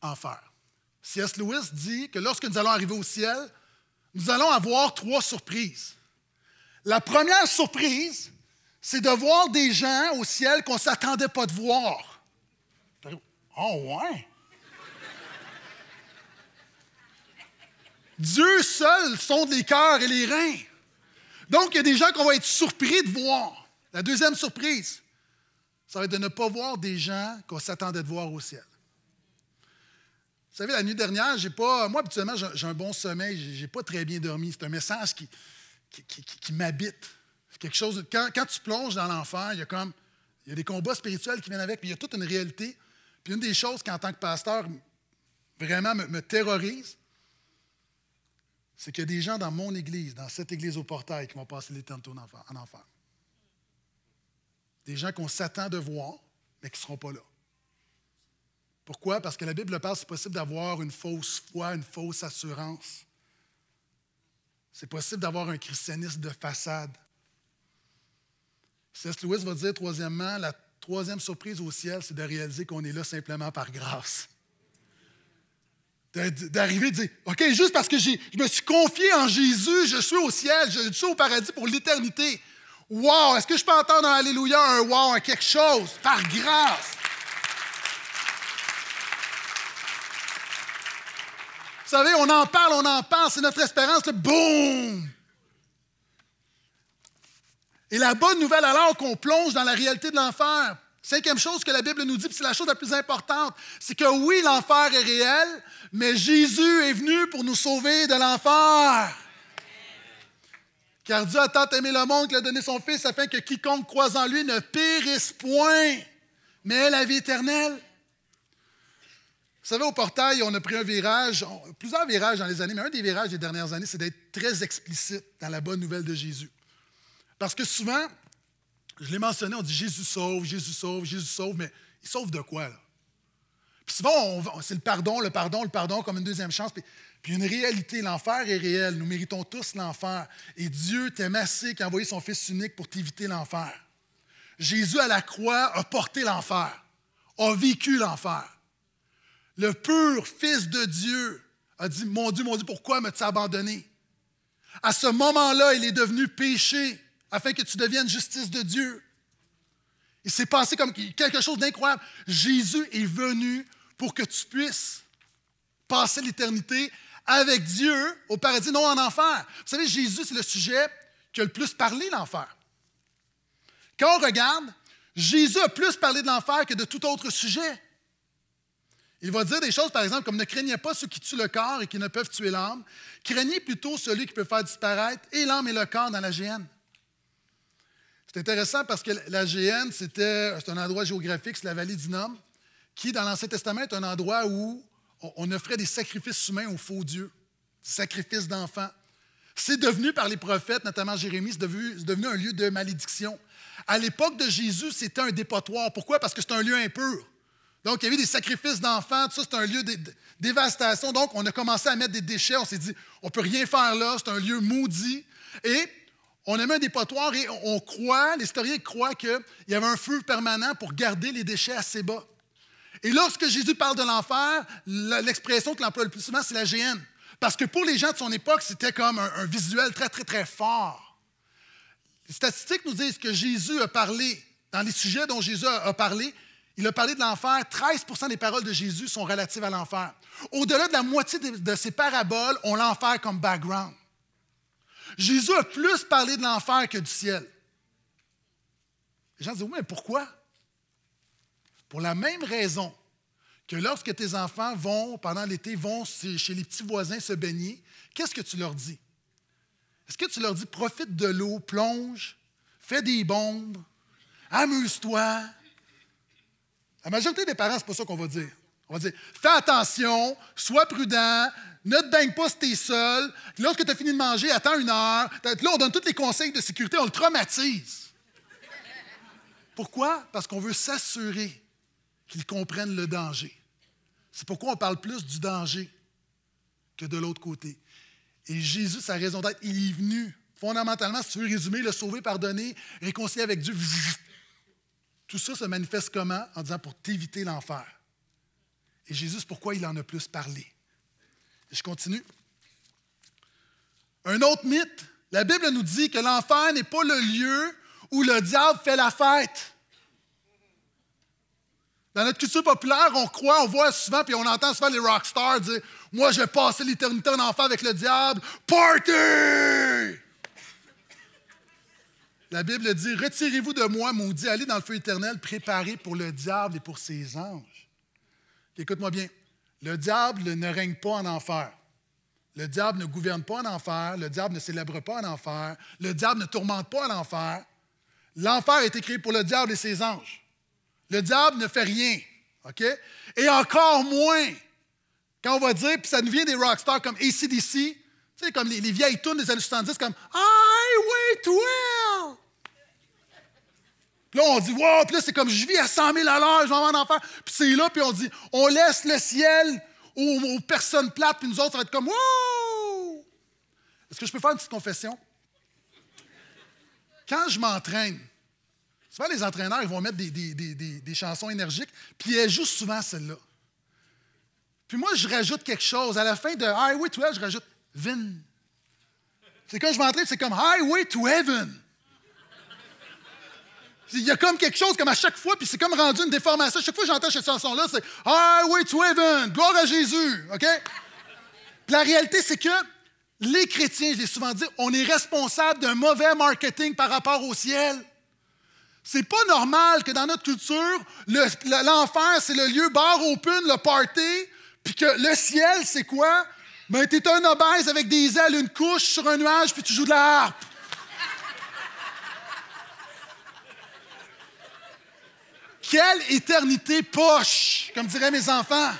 enfer. C.S. Lewis dit que lorsque nous allons arriver au ciel, nous allons avoir trois surprises. La première surprise, c'est de voir des gens au ciel qu'on ne s'attendait pas de voir. Oh ouais! Dieu seul sonde les cœurs et les reins. Donc, il y a des gens qu'on va être surpris de voir. La deuxième surprise, ça va être de ne pas voir des gens qu'on s'attendait de voir au ciel. Vous savez, la nuit dernière, j'ai pas. Moi, habituellement, j'ai un bon sommeil, j'ai pas très bien dormi. C'est un message qui, qui, qui, m'habite. Quelque chose, quand, tu plonges dans l'enfer, il y a comme il y a des combats spirituels qui viennent avec, puis il y a toute une réalité. Puis une des choses qui, en tant que pasteur, vraiment me, terrorise, c'est qu'il y a des gens dans mon église, dans cette église au portail, qui vont passer les l'éternité en enfer. Des gens qu'on s'attend de voir, mais qui ne seront pas là. Pourquoi? Parce que la Bible parle, c'est possible d'avoir une fausse foi, une fausse assurance. C'est possible d'avoir un christianisme de façade. C.S. Louis va dire, troisièmement, la troisième surprise au ciel, c'est de réaliser qu'on est là simplement par grâce. D'arriver et dire, OK, juste parce que je me suis confié en Jésus, je suis au ciel, je suis au paradis pour l'éternité. Wow! Est-ce que je peux entendre un Alléluia, un wow, un quelque chose? Par grâce! savez, on en parle, on en parle, c'est notre espérance, le boum! Et la bonne nouvelle, alors qu'on plonge dans la réalité de l'enfer, cinquième chose que la Bible nous dit, c'est la chose la plus importante, c'est que oui, l'enfer est réel, mais Jésus est venu pour nous sauver de l'enfer. Car Dieu a tant aimé le monde qu'il a donné son Fils afin que quiconque croise en lui ne périsse point, mais ait la vie éternelle. Vous savez, au portail, on a pris un virage, plusieurs virages dans les années, mais un des virages des dernières années, c'est d'être très explicite dans la bonne nouvelle de Jésus. Parce que souvent, je l'ai mentionné, on dit Jésus sauve, Jésus sauve, Jésus sauve, mais il sauve de quoi, là? Puis souvent, c'est le pardon, le pardon, le pardon comme une deuxième chance. Puis, une réalité, l'enfer est réel. Nous méritons tous l'enfer. Et Dieu t'aime assez qui a envoyé son Fils unique pour t'éviter l'enfer. Jésus à la croix a porté l'enfer, a vécu l'enfer le pur Fils de Dieu, a dit, mon Dieu, mon Dieu, pourquoi m'as-tu abandonné? À ce moment-là, il est devenu péché afin que tu deviennes justice de Dieu. Il s'est passé comme quelque chose d'incroyable. Jésus est venu pour que tu puisses passer l'éternité avec Dieu au paradis, non en enfer. Vous savez, Jésus, c'est le sujet qui a le plus parlé l'enfer. Quand on regarde, Jésus a plus parlé de l'enfer que de tout autre sujet. Il va dire des choses, par exemple, comme ne craignez pas ceux qui tuent le corps et qui ne peuvent tuer l'âme, craignez plutôt celui qui peut faire disparaître et l'âme et le corps dans la GN. C'est intéressant parce que la GN, c'était un endroit géographique, c'est la vallée d'Inom, qui, dans l'Ancien Testament, est un endroit où on offrait des sacrifices humains aux faux dieux, des sacrifices d'enfants. C'est devenu par les prophètes, notamment Jérémie, c'est devenu, devenu un lieu de malédiction. À l'époque de Jésus, c'était un dépotoir. Pourquoi? Parce que c'est un lieu impur. Donc, il y avait des sacrifices d'enfants, tout ça, c'est un lieu de dévastation. Donc, on a commencé à mettre des déchets. On s'est dit, on ne peut rien faire là, c'est un lieu maudit. Et on a mis un dépotoir et on croit, l'historien croit qu'il y avait un feu permanent pour garder les déchets assez bas. Et lorsque Jésus parle de l'enfer, l'expression qu'il emploie le plus souvent, c'est la G.N. Parce que pour les gens de son époque, c'était comme un visuel très, très, très fort. Les statistiques nous disent que Jésus a parlé, dans les sujets dont Jésus a parlé, il a parlé de l'enfer. 13 des paroles de Jésus sont relatives à l'enfer. Au-delà de la moitié de ses paraboles, on l'enfer comme background. Jésus a plus parlé de l'enfer que du ciel. Les gens disent, oui, mais pourquoi? Pour la même raison que lorsque tes enfants vont, pendant l'été, vont chez les petits voisins se baigner, qu'est-ce que tu leur dis? Est-ce que tu leur dis, profite de l'eau, plonge, fais des bombes, amuse-toi, la majorité des parents, c'est pas ça qu'on va dire. On va dire fais attention, sois prudent, ne te baigne pas si t'es seul. Lorsque tu as fini de manger, attends une heure. Là, on donne tous les conseils de sécurité, on le traumatise. Pourquoi? Parce qu'on veut s'assurer qu'ils comprennent le danger. C'est pourquoi on parle plus du danger que de l'autre côté. Et Jésus, sa raison d'être, il est venu. Fondamentalement, si tu veux résumer, le sauver, pardonner, réconcilier avec Dieu, tout ça se manifeste comment? En disant pour t'éviter l'enfer. Et Jésus, pourquoi il en a plus parlé? je continue. Un autre mythe, la Bible nous dit que l'enfer n'est pas le lieu où le diable fait la fête. Dans notre culture populaire, on croit, on voit souvent, puis on entend souvent les rock stars dire Moi, je vais passer l'éternité en enfer avec le diable. Party la Bible dit Retirez-vous de moi, maudit, allez dans le feu éternel préparé pour le diable et pour ses anges. Écoute-moi bien. Le diable ne règne pas en enfer. Le diable ne gouverne pas en enfer. Le diable ne célèbre pas en enfer. Le diable ne tourmente pas en enfer. L'enfer a été créé pour le diable et ses anges. Le diable ne fait rien. OK? Et encore moins, quand on va dire, puis ça nous vient des rockstars comme ACDC, tu sais, comme les, vieilles tunes des années 70, comme I wait well. Puis là, on dit, wow, puis là, c'est comme je vis à 100 000 à l'heure, je vais en enfer. Puis c'est là, puis on dit, on laisse le ciel aux, personnes plates, puis nous autres, ça va être comme, wow! Est-ce que je peux faire une petite confession? Quand je m'entraîne, souvent les entraîneurs, ils vont mettre des, chansons énergiques, puis elles jouent souvent celle-là. Puis moi, je rajoute quelque chose. À la fin de Highway to Heaven », je rajoute Vin. C'est quand je m'entraîne, c'est comme Highway to Heaven il y a comme quelque chose, comme à chaque fois, puis c'est comme rendu une déformation. Chaque fois que j'entends cette chanson-là, c'est Highway to Heaven, gloire à Jésus, OK? Puis la réalité, c'est que les chrétiens, j'ai souvent dit, on est responsable d'un mauvais marketing par rapport au ciel. C'est pas normal que dans notre culture, l'enfer, c'est le lieu bar open, le party, puis que le ciel, c'est quoi? Ben, tu es un obèse avec des ailes, une couche sur un nuage, puis tu joues de la harpe. Quelle éternité poche, comme diraient mes enfants.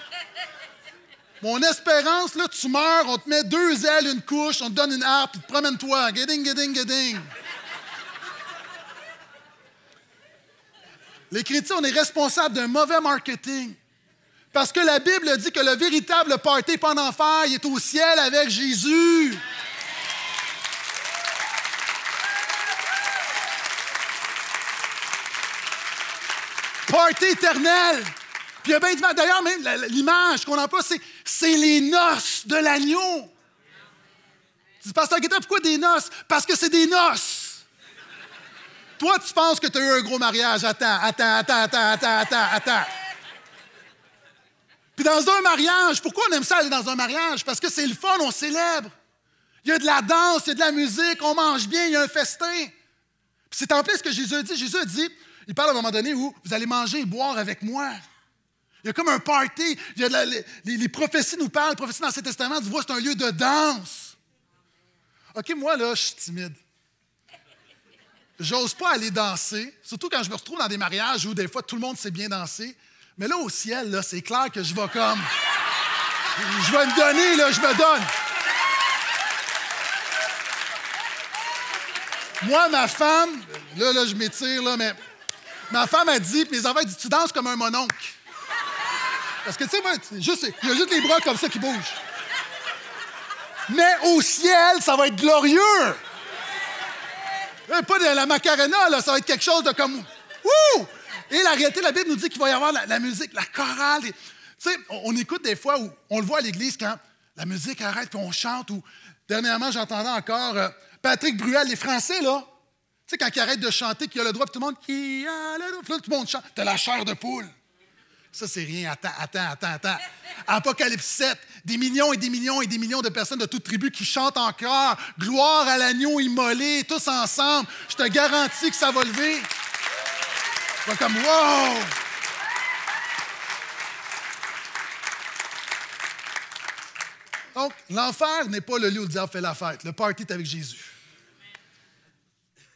Mon espérance, là, tu meurs, on te met deux ailes, une couche, on te donne une harpe, puis promène-toi. Guéding, Les chrétiens, on est responsable d'un mauvais marketing. Parce que la Bible dit que le véritable party pendant faire est au ciel avec Jésus. party éternelle. Puis il y a bien d'ailleurs, même l'image qu'on n'a c'est, c'est les noces de l'agneau. Tu dis, Pasteur Guetta, pourquoi des noces? Parce que c'est des noces. Toi, tu penses que tu as eu un gros mariage. Attends, attends, attends, attends, attends, attends, Puis dans un mariage, pourquoi on aime ça aller dans un mariage? Parce que c'est le fun, on célèbre. Il y a de la danse, il y a de la musique, on mange bien, il y a un festin. Puis c'est en plus ce que Jésus a dit. Jésus a dit, il parle à un moment donné où vous allez manger et boire avec moi. Il y a comme un party. les, prophéties nous parlent, les prophéties dans cet Testament, tu vois, c'est un lieu de danse. OK, moi, là, je suis timide. J'ose pas aller danser, surtout quand je me retrouve dans des mariages où des fois tout le monde sait bien danser. Mais là, au ciel, là, c'est clair que je vais comme. Je vais me donner, là, je me donne. Moi, ma femme, là, là, je m'étire, là, mais Ma femme a dit, puis les enfants dit, tu danses comme un mononcle. Parce que, tu sais, moi, il y a juste les bras comme ça qui bougent. Mais au ciel, ça va être glorieux. Euh, pas de la macarena, là, ça va être quelque chose de comme. Wouh! Et la réalité, la Bible nous dit qu'il va y avoir la, musique, la chorale. Tu sais, on, écoute des fois, où on le voit à l'église quand la musique arrête, puis on chante, ou dernièrement, j'entendais encore euh, Patrick Bruel, les Français, là, sais, quand il arrête de chanter, qu'il a le droit, de tout le monde, tout le monde chante. T'as la chair de poule. Ça, c'est rien. Attends, attends, attends, attends. Apocalypse 7, des millions et des millions et des millions de personnes de toute tribus qui chantent encore Gloire à l'agneau immolé, tous ensemble. Je te garantis que ça va lever. comme Wow! Donc, l'enfer n'est pas le lieu où le diable fait la fête. Le party est avec Jésus.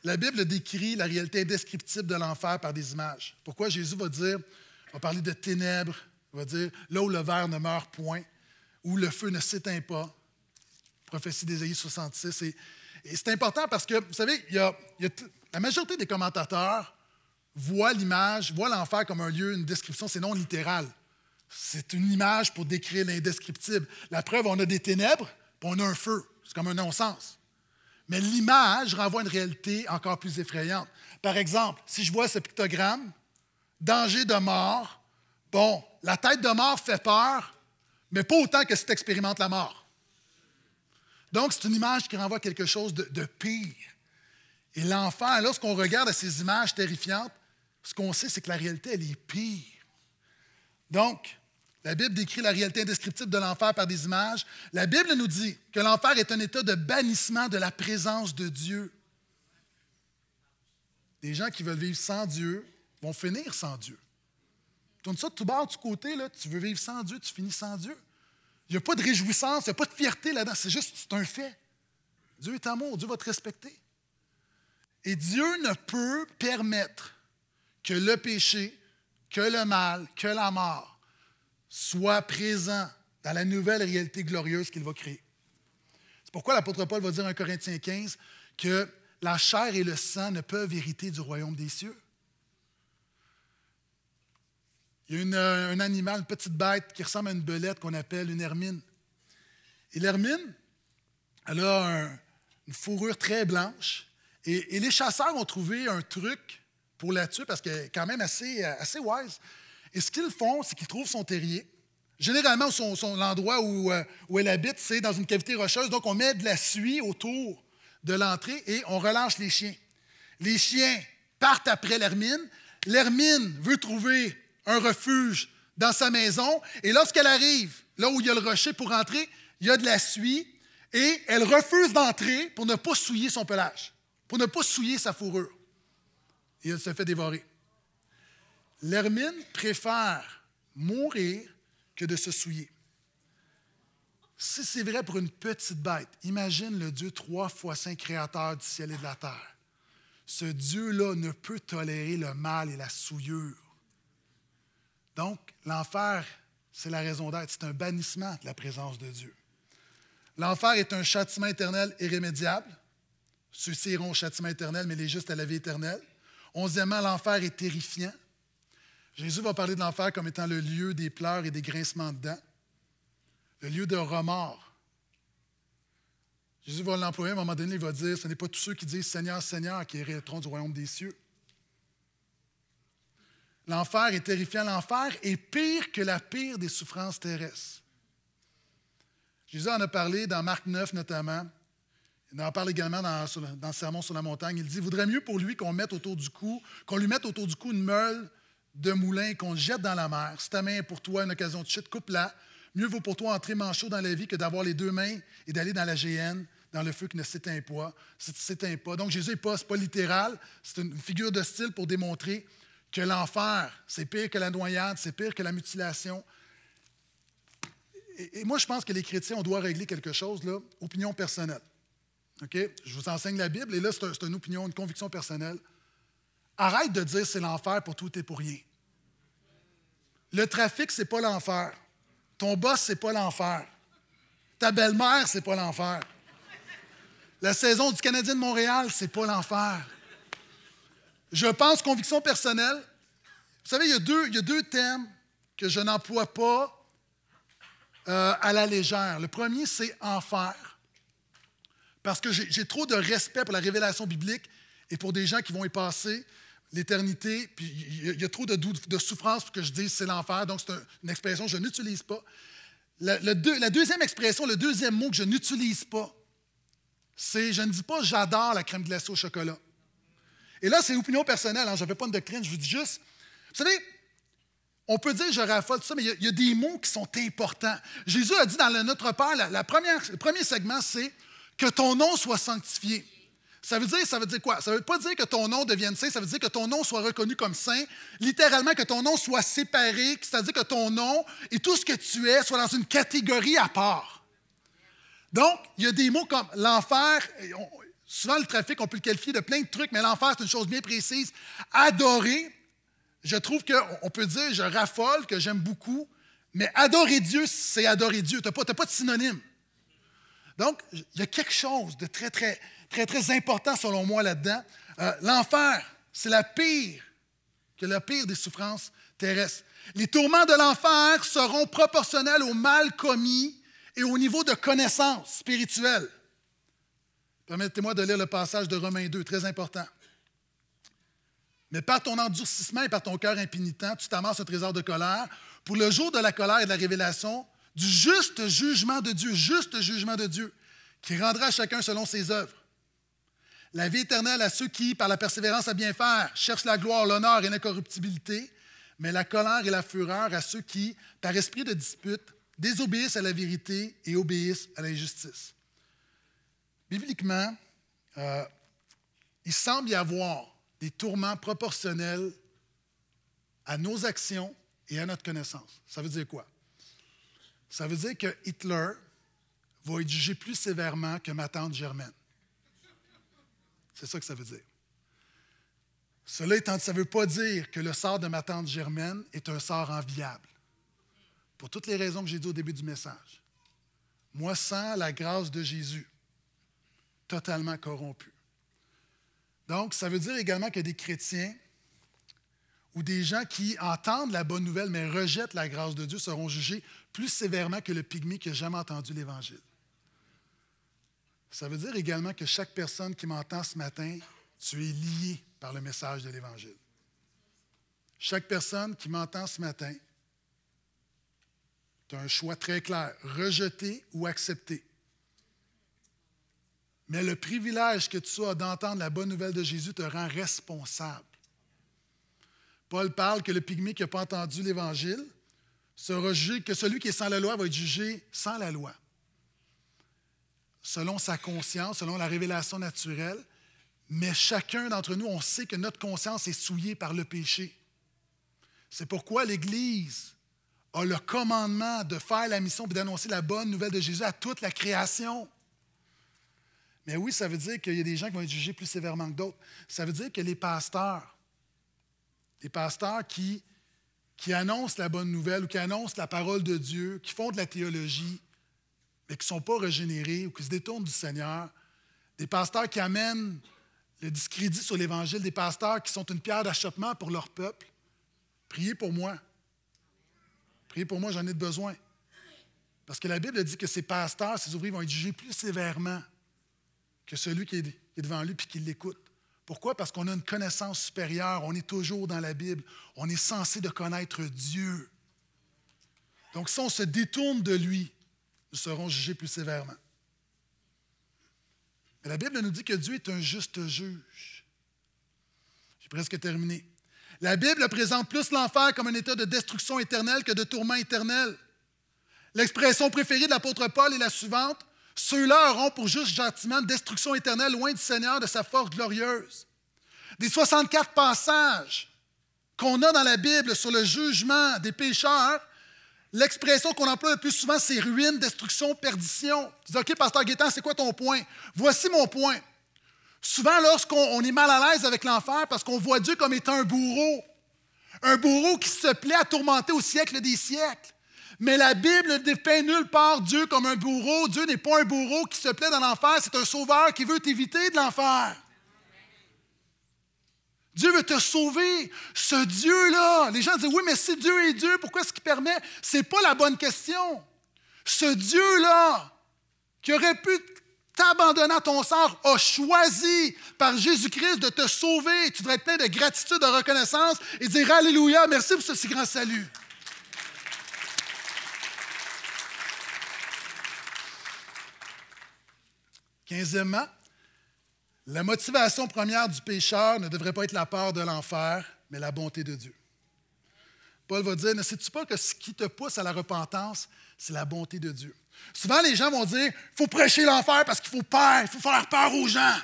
La Bible décrit la réalité indescriptible de l'enfer par des images. Pourquoi Jésus va dire, va parler de ténèbres, va dire là où le ver ne meurt point, où le feu ne s'éteint pas. Prophétie d'Ésaïe 66. Et, c'est important parce que, vous savez, y a, la majorité des commentateurs voient l'image, voient l'enfer comme un lieu, une description, c'est non littéral. C'est une image pour décrire l'indescriptible. La preuve, on a des ténèbres, puis on a un feu. C'est comme un non-sens. Mais l'image renvoie une réalité encore plus effrayante. Par exemple, si je vois ce pictogramme, danger de mort, bon, la tête de mort fait peur, mais pas autant que si tu expérimentes la mort. Donc, c'est une image qui renvoie quelque chose de, de pire. Et l'enfant, lorsqu'on regarde à ces images terrifiantes, ce qu'on sait, c'est que la réalité, elle est pire. Donc, la Bible décrit la réalité indescriptible de l'enfer par des images. La Bible nous dit que l'enfer est un état de bannissement de la présence de Dieu. Des gens qui veulent vivre sans Dieu vont finir sans Dieu. Tourne ça de tout bord, du côté, là, tu veux vivre sans Dieu, tu finis sans Dieu. Il n'y a pas de réjouissance, il n'y a pas de fierté là-dedans, c'est juste, un fait. Dieu est amour, Dieu va te respecter. Et Dieu ne peut permettre que le péché, que le mal, que la mort soit présent dans la nouvelle réalité glorieuse qu'il va créer. C'est pourquoi l'apôtre Paul va dire en Corinthiens 15 que la chair et le sang ne peuvent hériter du royaume des cieux. Il y a euh, un animal, une petite bête qui ressemble à une belette qu'on appelle une hermine. Et l'hermine, elle a une fourrure très blanche. Et, les chasseurs ont trouvé un truc pour la tuer parce qu'elle est quand même assez, euh, assez wise. Et ce qu'ils font, c'est qu'ils trouvent son terrier. Généralement, son, l'endroit où, euh, où elle habite, c'est dans une cavité rocheuse. Donc, on met de la suie autour de l'entrée et on relâche les chiens. Les chiens partent après l'hermine. L'hermine veut trouver un refuge dans sa maison. Et lorsqu'elle arrive, là où il y a le rocher pour entrer, il y a de la suie. Et elle refuse d'entrer pour ne pas souiller son pelage, pour ne pas souiller sa fourrure. Et elle se fait dévorer. L'hermine préfère mourir que de se souiller. Si c'est vrai pour une petite bête, imagine le Dieu trois fois saint créateur du ciel et de la terre. Ce Dieu-là ne peut tolérer le mal et la souillure. Donc, l'enfer, c'est la raison d'être, c'est un bannissement de la présence de Dieu. L'enfer est un châtiment éternel irrémédiable. Ceux-ci iront au châtiment éternel, mais les justes à la vie éternelle. Onzièmement, l'enfer est terrifiant. Jésus va parler de l'enfer comme étant le lieu des pleurs et des grincements de dents, le lieu de remords. Jésus va l'employer à un moment donné, il va dire, ce n'est pas tous ceux qui disent Seigneur, Seigneur qui hériteront du royaume des cieux. L'enfer est terrifiant, l'enfer est pire que la pire des souffrances terrestres. Jésus en a parlé dans Marc 9 notamment. Il en parle également dans, le Sermon sur la montagne. Il dit, il vaudrait mieux pour lui qu'on mette autour du cou, qu'on lui mette autour du cou une meule de moulin qu'on jette dans la mer. Si ta main est pour toi une occasion de chute, coupe-la. Mieux vaut pour toi entrer manchot dans la vie que d'avoir les deux mains et d'aller dans la GN, dans le feu qui ne s'éteint pas. pas. Donc Jésus n'est pas, pas littéral, c'est une figure de style pour démontrer que l'enfer, c'est pire que la noyade, c'est pire que la mutilation. Et, moi, je pense que les chrétiens, on doit régler quelque chose, là, opinion personnelle. OK? Je vous enseigne la Bible, et là, c'est une opinion, une conviction personnelle. Arrête de dire c'est l'enfer pour tout et pour rien. Le trafic, c'est pas l'enfer. Ton boss, c'est pas l'enfer. Ta belle-mère, c'est pas l'enfer. La saison du Canadien de Montréal, c'est pas l'enfer. Je pense conviction personnelle. Vous savez, il y a deux, thèmes que je n'emploie pas euh, à la légère. Le premier, c'est enfer. Parce que j'ai trop de respect pour la révélation biblique et pour des gens qui vont y passer L'éternité, puis il y, a trop de, de souffrance pour que je dise c'est l'enfer, donc c'est une expression que je n'utilise pas. la deuxième expression, le deuxième mot que je n'utilise pas, c'est je ne dis pas j'adore la crème glacée au chocolat. Et là, c'est opinion personnelle, hein, je n'avais pas une doctrine, je vous dis juste. Vous savez, on peut dire je raffole, tout ça, mais il y, a des mots qui sont importants. Jésus a dit dans le Notre Père, première, le premier segment, c'est que ton nom soit sanctifié. Ça veut dire, ça veut dire quoi? Ça veut pas dire que ton nom devienne saint, ça veut dire que ton nom soit reconnu comme saint, littéralement que ton nom soit séparé, c'est-à-dire que ton nom et tout ce que tu es soit dans une catégorie à part. Donc, il y a des mots comme l'enfer, souvent le trafic, on peut le qualifier de plein de trucs, mais l'enfer, c'est une chose bien précise. Adorer, je trouve qu'on peut dire, je raffole, que j'aime beaucoup, mais adorer Dieu, c'est adorer Dieu. Tu n'as pas, pas de synonyme. Donc, il y a quelque chose de très, très très, très important selon moi là-dedans. Euh, l'enfer, c'est la pire que la pire des souffrances terrestres. Les tourments de l'enfer seront proportionnels au mal commis et au niveau de connaissance spirituelle. Permettez-moi de lire le passage de Romains 2, très important. Mais par ton endurcissement et par ton cœur impénitent, tu t'amasses ce trésor de colère pour le jour de la colère et de la révélation du juste jugement de Dieu, juste jugement de Dieu, qui rendra chacun selon ses œuvres. La vie éternelle à ceux qui, par la persévérance à bien faire, cherchent la gloire, l'honneur et l'incorruptibilité, mais la colère et la fureur à ceux qui, par esprit de dispute, désobéissent à la vérité et obéissent à l'injustice. Bibliquement, euh, il semble y avoir des tourments proportionnels à nos actions et à notre connaissance. Ça veut dire quoi? Ça veut dire que Hitler va être jugé plus sévèrement que ma tante Germaine. C'est ça que ça veut dire. Cela étant, ça ne veut pas dire que le sort de ma tante Germaine est un sort enviable. Pour toutes les raisons que j'ai dit au début du message. Moi, sans la grâce de Jésus, totalement corrompu. Donc, ça veut dire également que des chrétiens ou des gens qui entendent la bonne nouvelle mais rejettent la grâce de Dieu seront jugés plus sévèrement que le pygmée qui n'a jamais entendu l'Évangile. Ça veut dire également que chaque personne qui m'entend ce matin, tu es lié par le message de l'Évangile. Chaque personne qui m'entend ce matin, tu as un choix très clair, rejeter ou accepter. Mais le privilège que tu as d'entendre la bonne nouvelle de Jésus te rend responsable. Paul parle que le pygmée qui n'a pas entendu l'Évangile sera jugé, que celui qui est sans la loi va être jugé sans la loi selon sa conscience, selon la révélation naturelle, mais chacun d'entre nous, on sait que notre conscience est souillée par le péché. C'est pourquoi l'Église a le commandement de faire la mission et d'annoncer la bonne nouvelle de Jésus à toute la création. Mais oui, ça veut dire qu'il y a des gens qui vont être jugés plus sévèrement que d'autres. Ça veut dire que les pasteurs, les pasteurs qui, annoncent la bonne nouvelle ou qui annoncent la parole de Dieu, qui font de la théologie, mais qui ne sont pas régénérés ou qui se détournent du Seigneur, des pasteurs qui amènent le discrédit sur l'Évangile, des pasteurs qui sont une pierre d'achoppement pour leur peuple, priez pour moi. Priez pour moi, j'en ai besoin. Parce que la Bible dit que ces pasteurs, ces ouvriers vont être jugés plus sévèrement que celui qui est, devant lui et qui l'écoute. Pourquoi? Parce qu'on a une connaissance supérieure, on est toujours dans la Bible, on est censé de connaître Dieu. Donc si on se détourne de lui, serons jugés plus sévèrement. Mais la Bible nous dit que Dieu est un juste juge. J'ai presque terminé. La Bible présente plus l'enfer comme un état de destruction éternelle que de tourment éternel. L'expression préférée de l'apôtre Paul est la suivante Ceux-là auront pour juste gentiment destruction éternelle loin du Seigneur de sa force glorieuse. Des 64 passages qu'on a dans la Bible sur le jugement des pécheurs, L'expression qu'on emploie le plus souvent, c'est ruine, destruction, perdition. Tu dis, OK, pasteur Guétan, c'est quoi ton point? Voici mon point. Souvent, lorsqu'on est mal à l'aise avec l'enfer, parce qu'on voit Dieu comme étant un bourreau, un bourreau qui se plaît à tourmenter au siècle des siècles. Mais la Bible ne dépeint nulle part Dieu comme un bourreau. Dieu n'est pas un bourreau qui se plaît dans l'enfer, c'est un sauveur qui veut t'éviter de l'enfer. Dieu veut te sauver. Ce Dieu-là, les gens disent, oui, mais si Dieu est Dieu, pourquoi est-ce qu'il permet? Ce n'est pas la bonne question. Ce Dieu-là, qui aurait pu t'abandonner à ton sort, a choisi par Jésus-Christ de te sauver. Tu devrais être plein de gratitude, de reconnaissance et dire Alléluia, merci pour ce si grand salut. Quinzièmement, la motivation première du pécheur ne devrait pas être la peur de l'enfer, mais la bonté de Dieu. Paul va dire, ne sais-tu pas que ce qui te pousse à la repentance, c'est la bonté de Dieu. Souvent, les gens vont dire, il faut prêcher l'enfer parce qu'il faut peur, il faut faire peur aux gens.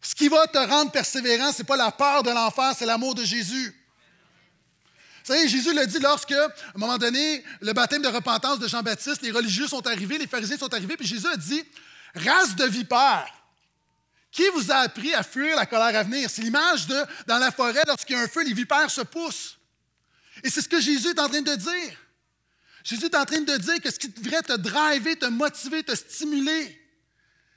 Ce qui va te rendre persévérant, ce n'est pas la peur de l'enfer, c'est l'amour de Jésus. Vous savez, Jésus le dit lorsque, à un moment donné, le baptême de repentance de Jean-Baptiste, les religieux sont arrivés, les pharisiens sont arrivés, puis Jésus a dit, Race de vipères. Qui vous a appris à fuir la colère à venir? C'est l'image de dans la forêt, lorsqu'il y a un feu, les vipères se poussent. Et c'est ce que Jésus est en train de dire. Jésus est en train de dire que ce qui devrait te driver, te motiver, te stimuler,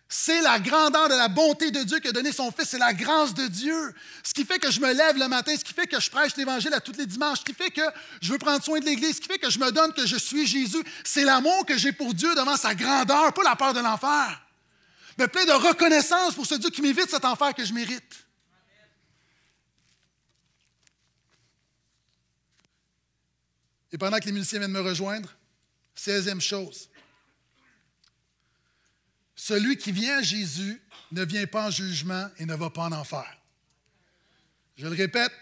c'est la grandeur de la bonté de Dieu qui a donné son Fils, c'est la grâce de Dieu. Ce qui fait que je me lève le matin, ce qui fait que je prêche l'Évangile à tous les dimanches, ce qui fait que je veux prendre soin de l'Église, ce qui fait que je me donne que je suis Jésus, c'est l'amour que j'ai pour Dieu devant sa grandeur, pas la peur de l'enfer mais plein de reconnaissance pour ce Dieu qui m'évite cet enfer que je mérite. Et pendant que les musiciens viennent me rejoindre, 16e chose. Celui qui vient à Jésus ne vient pas en jugement et ne va pas en enfer. Je le répète,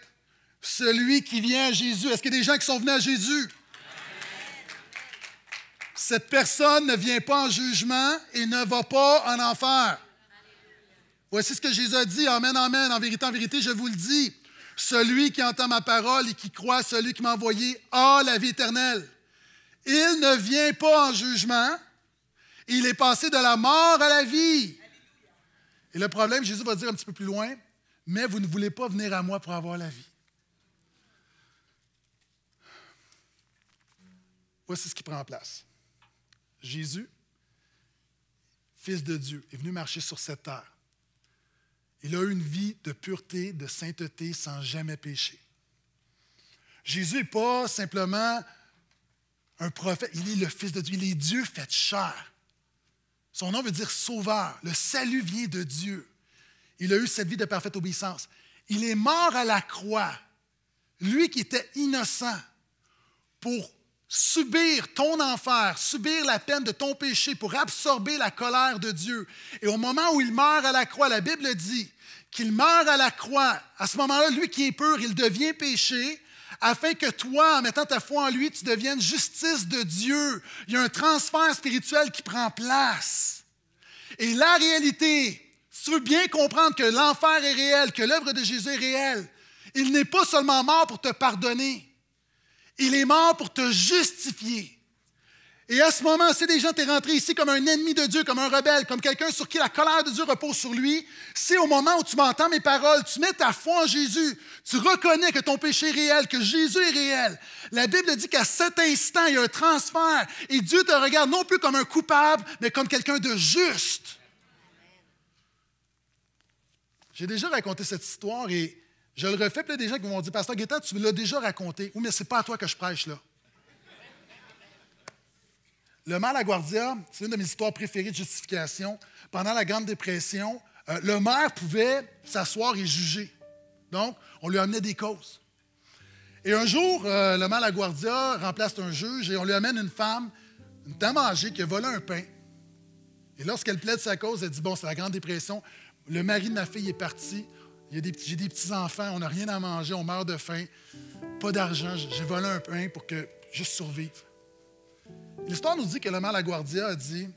celui qui vient à Jésus, est-ce qu'il y a des gens qui sont venus à Jésus? Cette personne ne vient pas en jugement et ne va pas en enfer. Voici ce que Jésus a dit. Amen, amen. En vérité, en vérité, je vous le dis. Celui qui entend ma parole et qui croit celui qui m'a envoyé a la vie éternelle. Il ne vient pas en jugement. Il est passé de la mort à la vie. Et le problème, Jésus va dire un petit peu plus loin, mais vous ne voulez pas venir à moi pour avoir la vie. Voici ce qui prend place. Jésus, fils de Dieu, est venu marcher sur cette terre. Il a eu une vie de pureté, de sainteté, sans jamais pécher. Jésus n'est pas simplement un prophète, il est le Fils de Dieu, il est Dieu fait chair. Son nom veut dire sauveur. Le salut vient de Dieu. Il a eu cette vie de parfaite obéissance. Il est mort à la croix, lui qui était innocent, pour subir ton enfer, subir la peine de ton péché pour absorber la colère de Dieu. Et au moment où il meurt à la croix, la Bible dit qu'il meurt à la croix. À ce moment-là, lui qui est pur, il devient péché afin que toi, en mettant ta foi en lui, tu deviennes justice de Dieu. Il y a un transfert spirituel qui prend place. Et la réalité, tu veux bien comprendre que l'enfer est réel, que l'œuvre de Jésus est réelle, il n'est pas seulement mort pour te pardonner. Il est mort pour te justifier. Et à ce moment, si des gens t'es rentré ici comme un ennemi de Dieu, comme un rebelle, comme quelqu'un sur qui la colère de Dieu repose sur lui, Si au moment où tu m'entends mes paroles, tu mets ta foi en Jésus, tu reconnais que ton péché est réel, que Jésus est réel. La Bible dit qu'à cet instant, il y a un transfert et Dieu te regarde non plus comme un coupable, mais comme quelqu'un de juste. J'ai déjà raconté cette histoire et je le refais, puis des gens qui vont dire Pasteur Guetta, tu me l'as déjà raconté. Oui, mais c'est pas à toi que je prêche, là. Le mal à Guardia, c'est une de mes histoires préférées de justification. Pendant la Grande Dépression, euh, le maire pouvait s'asseoir et juger. Donc, on lui amenait des causes. Et un jour, euh, le mal à Guardia remplace un juge et on lui amène une femme, une dame qui a volé un pain. Et lorsqu'elle plaide sa cause, elle dit Bon, c'est la Grande Dépression, le mari de ma fille est parti, j'ai des petits-enfants, on n'a rien à manger, on meurt de faim. Pas d'argent, j'ai volé un pain pour que je survive. L'histoire nous dit que le mal à Guardia a dit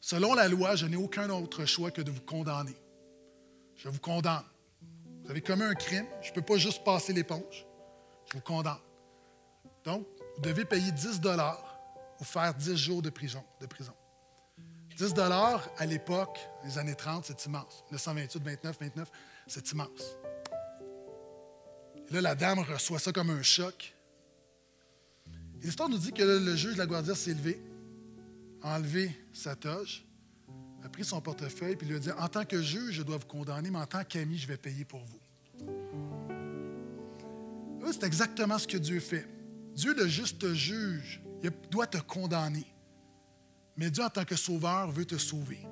Selon la loi, je n'ai aucun autre choix que de vous condamner. Je vous condamne. Vous avez commis un crime, je ne peux pas juste passer l'éponge. Je vous condamne. Donc, vous devez payer 10 dollars ou faire 10 jours de prison. De prison. 10 à l'époque, les années 30, c'est immense. 1928, 29, 29, c'est immense. Et là, la dame reçoit ça comme un choc. L'histoire nous dit que le, juge de la Guardia s'est levé, a enlevé sa toge, a pris son portefeuille, puis lui a dit En tant que juge, je dois vous condamner, mais en tant qu'ami, je vais payer pour vous. C'est exactement ce que Dieu fait. Dieu, le juste juge, il doit te condamner. Mais Dieu, en tant que sauveur, veut te sauver.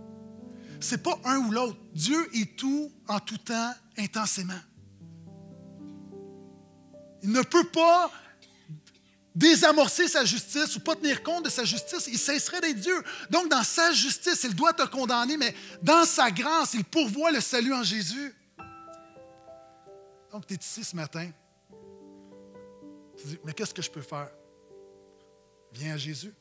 Ce n'est pas un ou l'autre. Dieu est tout en tout temps, intensément. Il ne peut pas désamorcer sa justice ou pas tenir compte de sa justice. Il cesserait d'être Dieu. Donc, dans sa justice, il doit te condamner, mais dans sa grâce, il pourvoit le salut en Jésus. Donc, tu es ici ce matin. Tu dis, mais qu'est-ce que je peux faire? Viens à Jésus.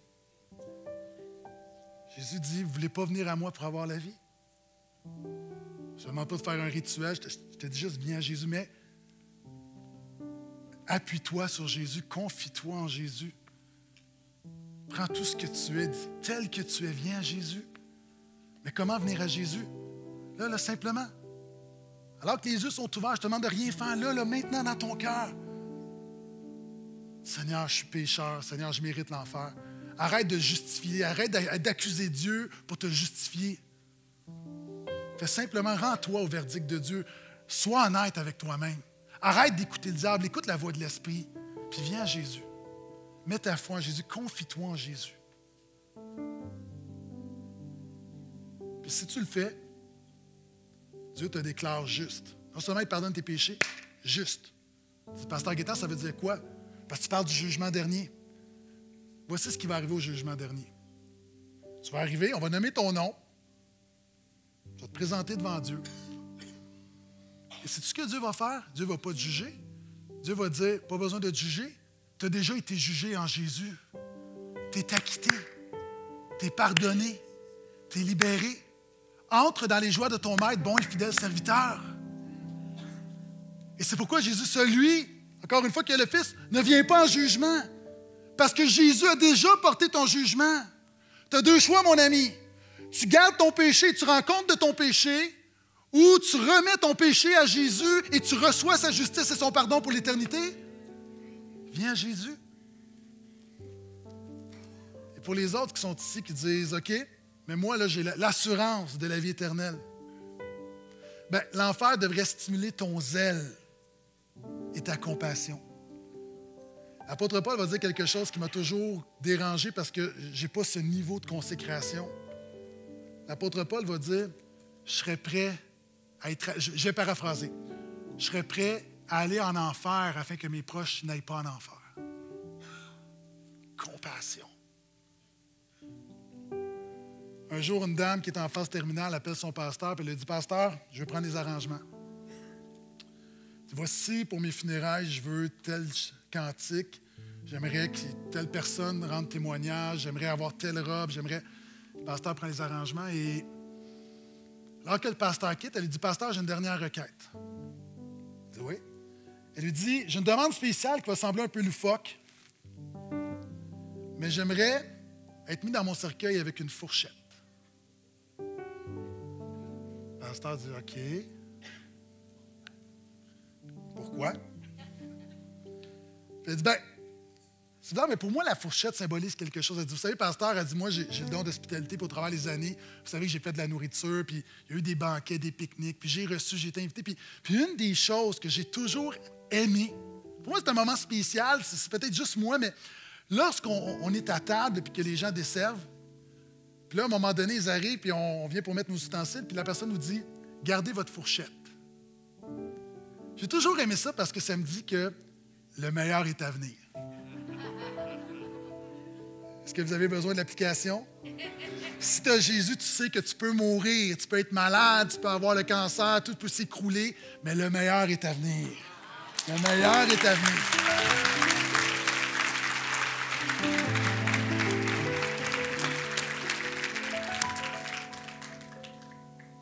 Jésus dit, vous ne voulez pas venir à moi pour avoir la vie? Je ne demande pas de faire un rituel, je te, dis juste, viens à Jésus, mais appuie-toi sur Jésus, confie-toi en Jésus. Prends tout ce que tu es, tel que tu es, viens à Jésus. Mais comment venir à Jésus? Là, là, simplement. Alors que les yeux sont ouverts, je te demande de rien faire là, là, maintenant dans ton cœur. Seigneur, je suis pécheur. Seigneur, je mérite l'enfer. Arrête de justifier, arrête d'accuser Dieu pour te justifier. Fais simplement, rends-toi au verdict de Dieu. Sois honnête avec toi-même. Arrête d'écouter le diable, écoute la voix de l'Esprit, puis viens à Jésus. Mets ta foi en Jésus, confie-toi en Jésus. Puis si tu le fais, Dieu te déclare juste. Non seulement il pardonne tes péchés, juste. Pasteur Guetta, ça veut dire quoi? Parce que tu parles du jugement dernier. Voici ce qui va arriver au jugement dernier. Tu vas arriver, on va nommer ton nom. Tu vas te présenter devant Dieu. Et c'est ce que Dieu va faire? Dieu ne va pas te juger. Dieu va te dire, pas besoin de te juger. Tu as déjà été jugé en Jésus. Tu es acquitté. Tu es pardonné. Tu es libéré. Entre dans les joies de ton maître, bon et fidèle serviteur. Et c'est pourquoi Jésus, celui, encore une fois, est le Fils, ne vient pas en jugement, parce que Jésus a déjà porté ton jugement. Tu as deux choix, mon ami. Tu gardes ton péché, tu rends compte de ton péché, ou tu remets ton péché à Jésus et tu reçois sa justice et son pardon pour l'éternité. Viens à Jésus. Et pour les autres qui sont ici, qui disent, OK, mais moi, là, j'ai l'assurance de la vie éternelle. Ben, l'enfer devrait stimuler ton zèle et ta compassion. L'apôtre Paul va dire quelque chose qui m'a toujours dérangé parce que je n'ai pas ce niveau de consécration. L'apôtre Paul va dire, je serais prêt à être, je vais paraphraser, je serais prêt à aller en enfer afin que mes proches n'aillent pas en enfer. Compassion. Un jour, une dame qui est en phase terminale appelle son pasteur et lui dit, pasteur, je veux prendre des arrangements. Voici pour mes funérailles, je veux tel quantique. J'aimerais que telle personne rende témoignage. J'aimerais avoir telle robe. J'aimerais. Le pasteur prend les arrangements. Et lorsque que le pasteur quitte, elle lui dit Pasteur, j'ai une dernière requête. dit Oui. Elle lui dit J'ai une demande spéciale qui va sembler un peu loufoque, mais j'aimerais être mis dans mon cercueil avec une fourchette. Le pasteur dit OK. Pourquoi elle dit, ben, c'est bizarre, ah, mais pour moi, la fourchette symbolise quelque chose. Elle dit, vous savez, pasteur, a dit, moi, j'ai le don d'hospitalité pour travers les années. Vous savez que j'ai fait de la nourriture, puis il y a eu des banquets, des pique-niques, puis j'ai reçu, j'ai été invité. Puis, puis une des choses que j'ai toujours aimé, pour moi, c'est un moment spécial, c'est peut-être juste moi, mais lorsqu'on est à table et que les gens desservent, puis là, à un moment donné, ils arrivent, puis on vient pour mettre nos ustensiles, puis la personne nous dit, gardez votre fourchette. J'ai toujours aimé ça parce que ça me dit que le meilleur est à venir. Est-ce que vous avez besoin de l'application? Si tu as Jésus, tu sais que tu peux mourir, tu peux être malade, tu peux avoir le cancer, tout peut s'écrouler, mais le meilleur est à venir. Le meilleur est à venir.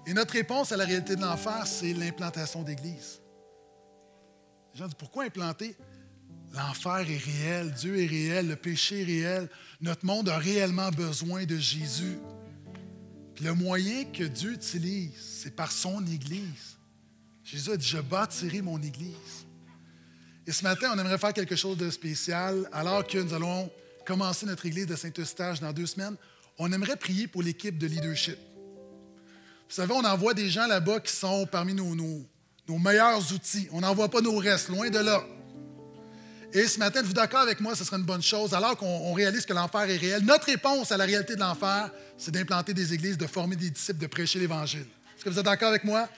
Et notre réponse à la réalité de l'enfer, c'est l'implantation d'église. Les gens disent pourquoi implanter L'enfer est réel, Dieu est réel, le péché est réel. Notre monde a réellement besoin de Jésus. le moyen que Dieu utilise, c'est par son Église. Jésus a dit, je bâtirai mon Église. Et ce matin, on aimerait faire quelque chose de spécial. Alors que nous allons commencer notre Église de Saint-Eustache dans deux semaines, on aimerait prier pour l'équipe de leadership. Vous savez, on envoie des gens là-bas qui sont parmi nos, nos meilleurs outils. On n'envoie pas nos restes, loin de là. Et ce matin, êtes-vous d'accord avec moi, ce serait une bonne chose, alors qu'on réalise que l'enfer est réel. Notre réponse à la réalité de l'enfer, c'est d'implanter des églises, de former des disciples, de prêcher l'Évangile. Est-ce que vous êtes d'accord avec moi?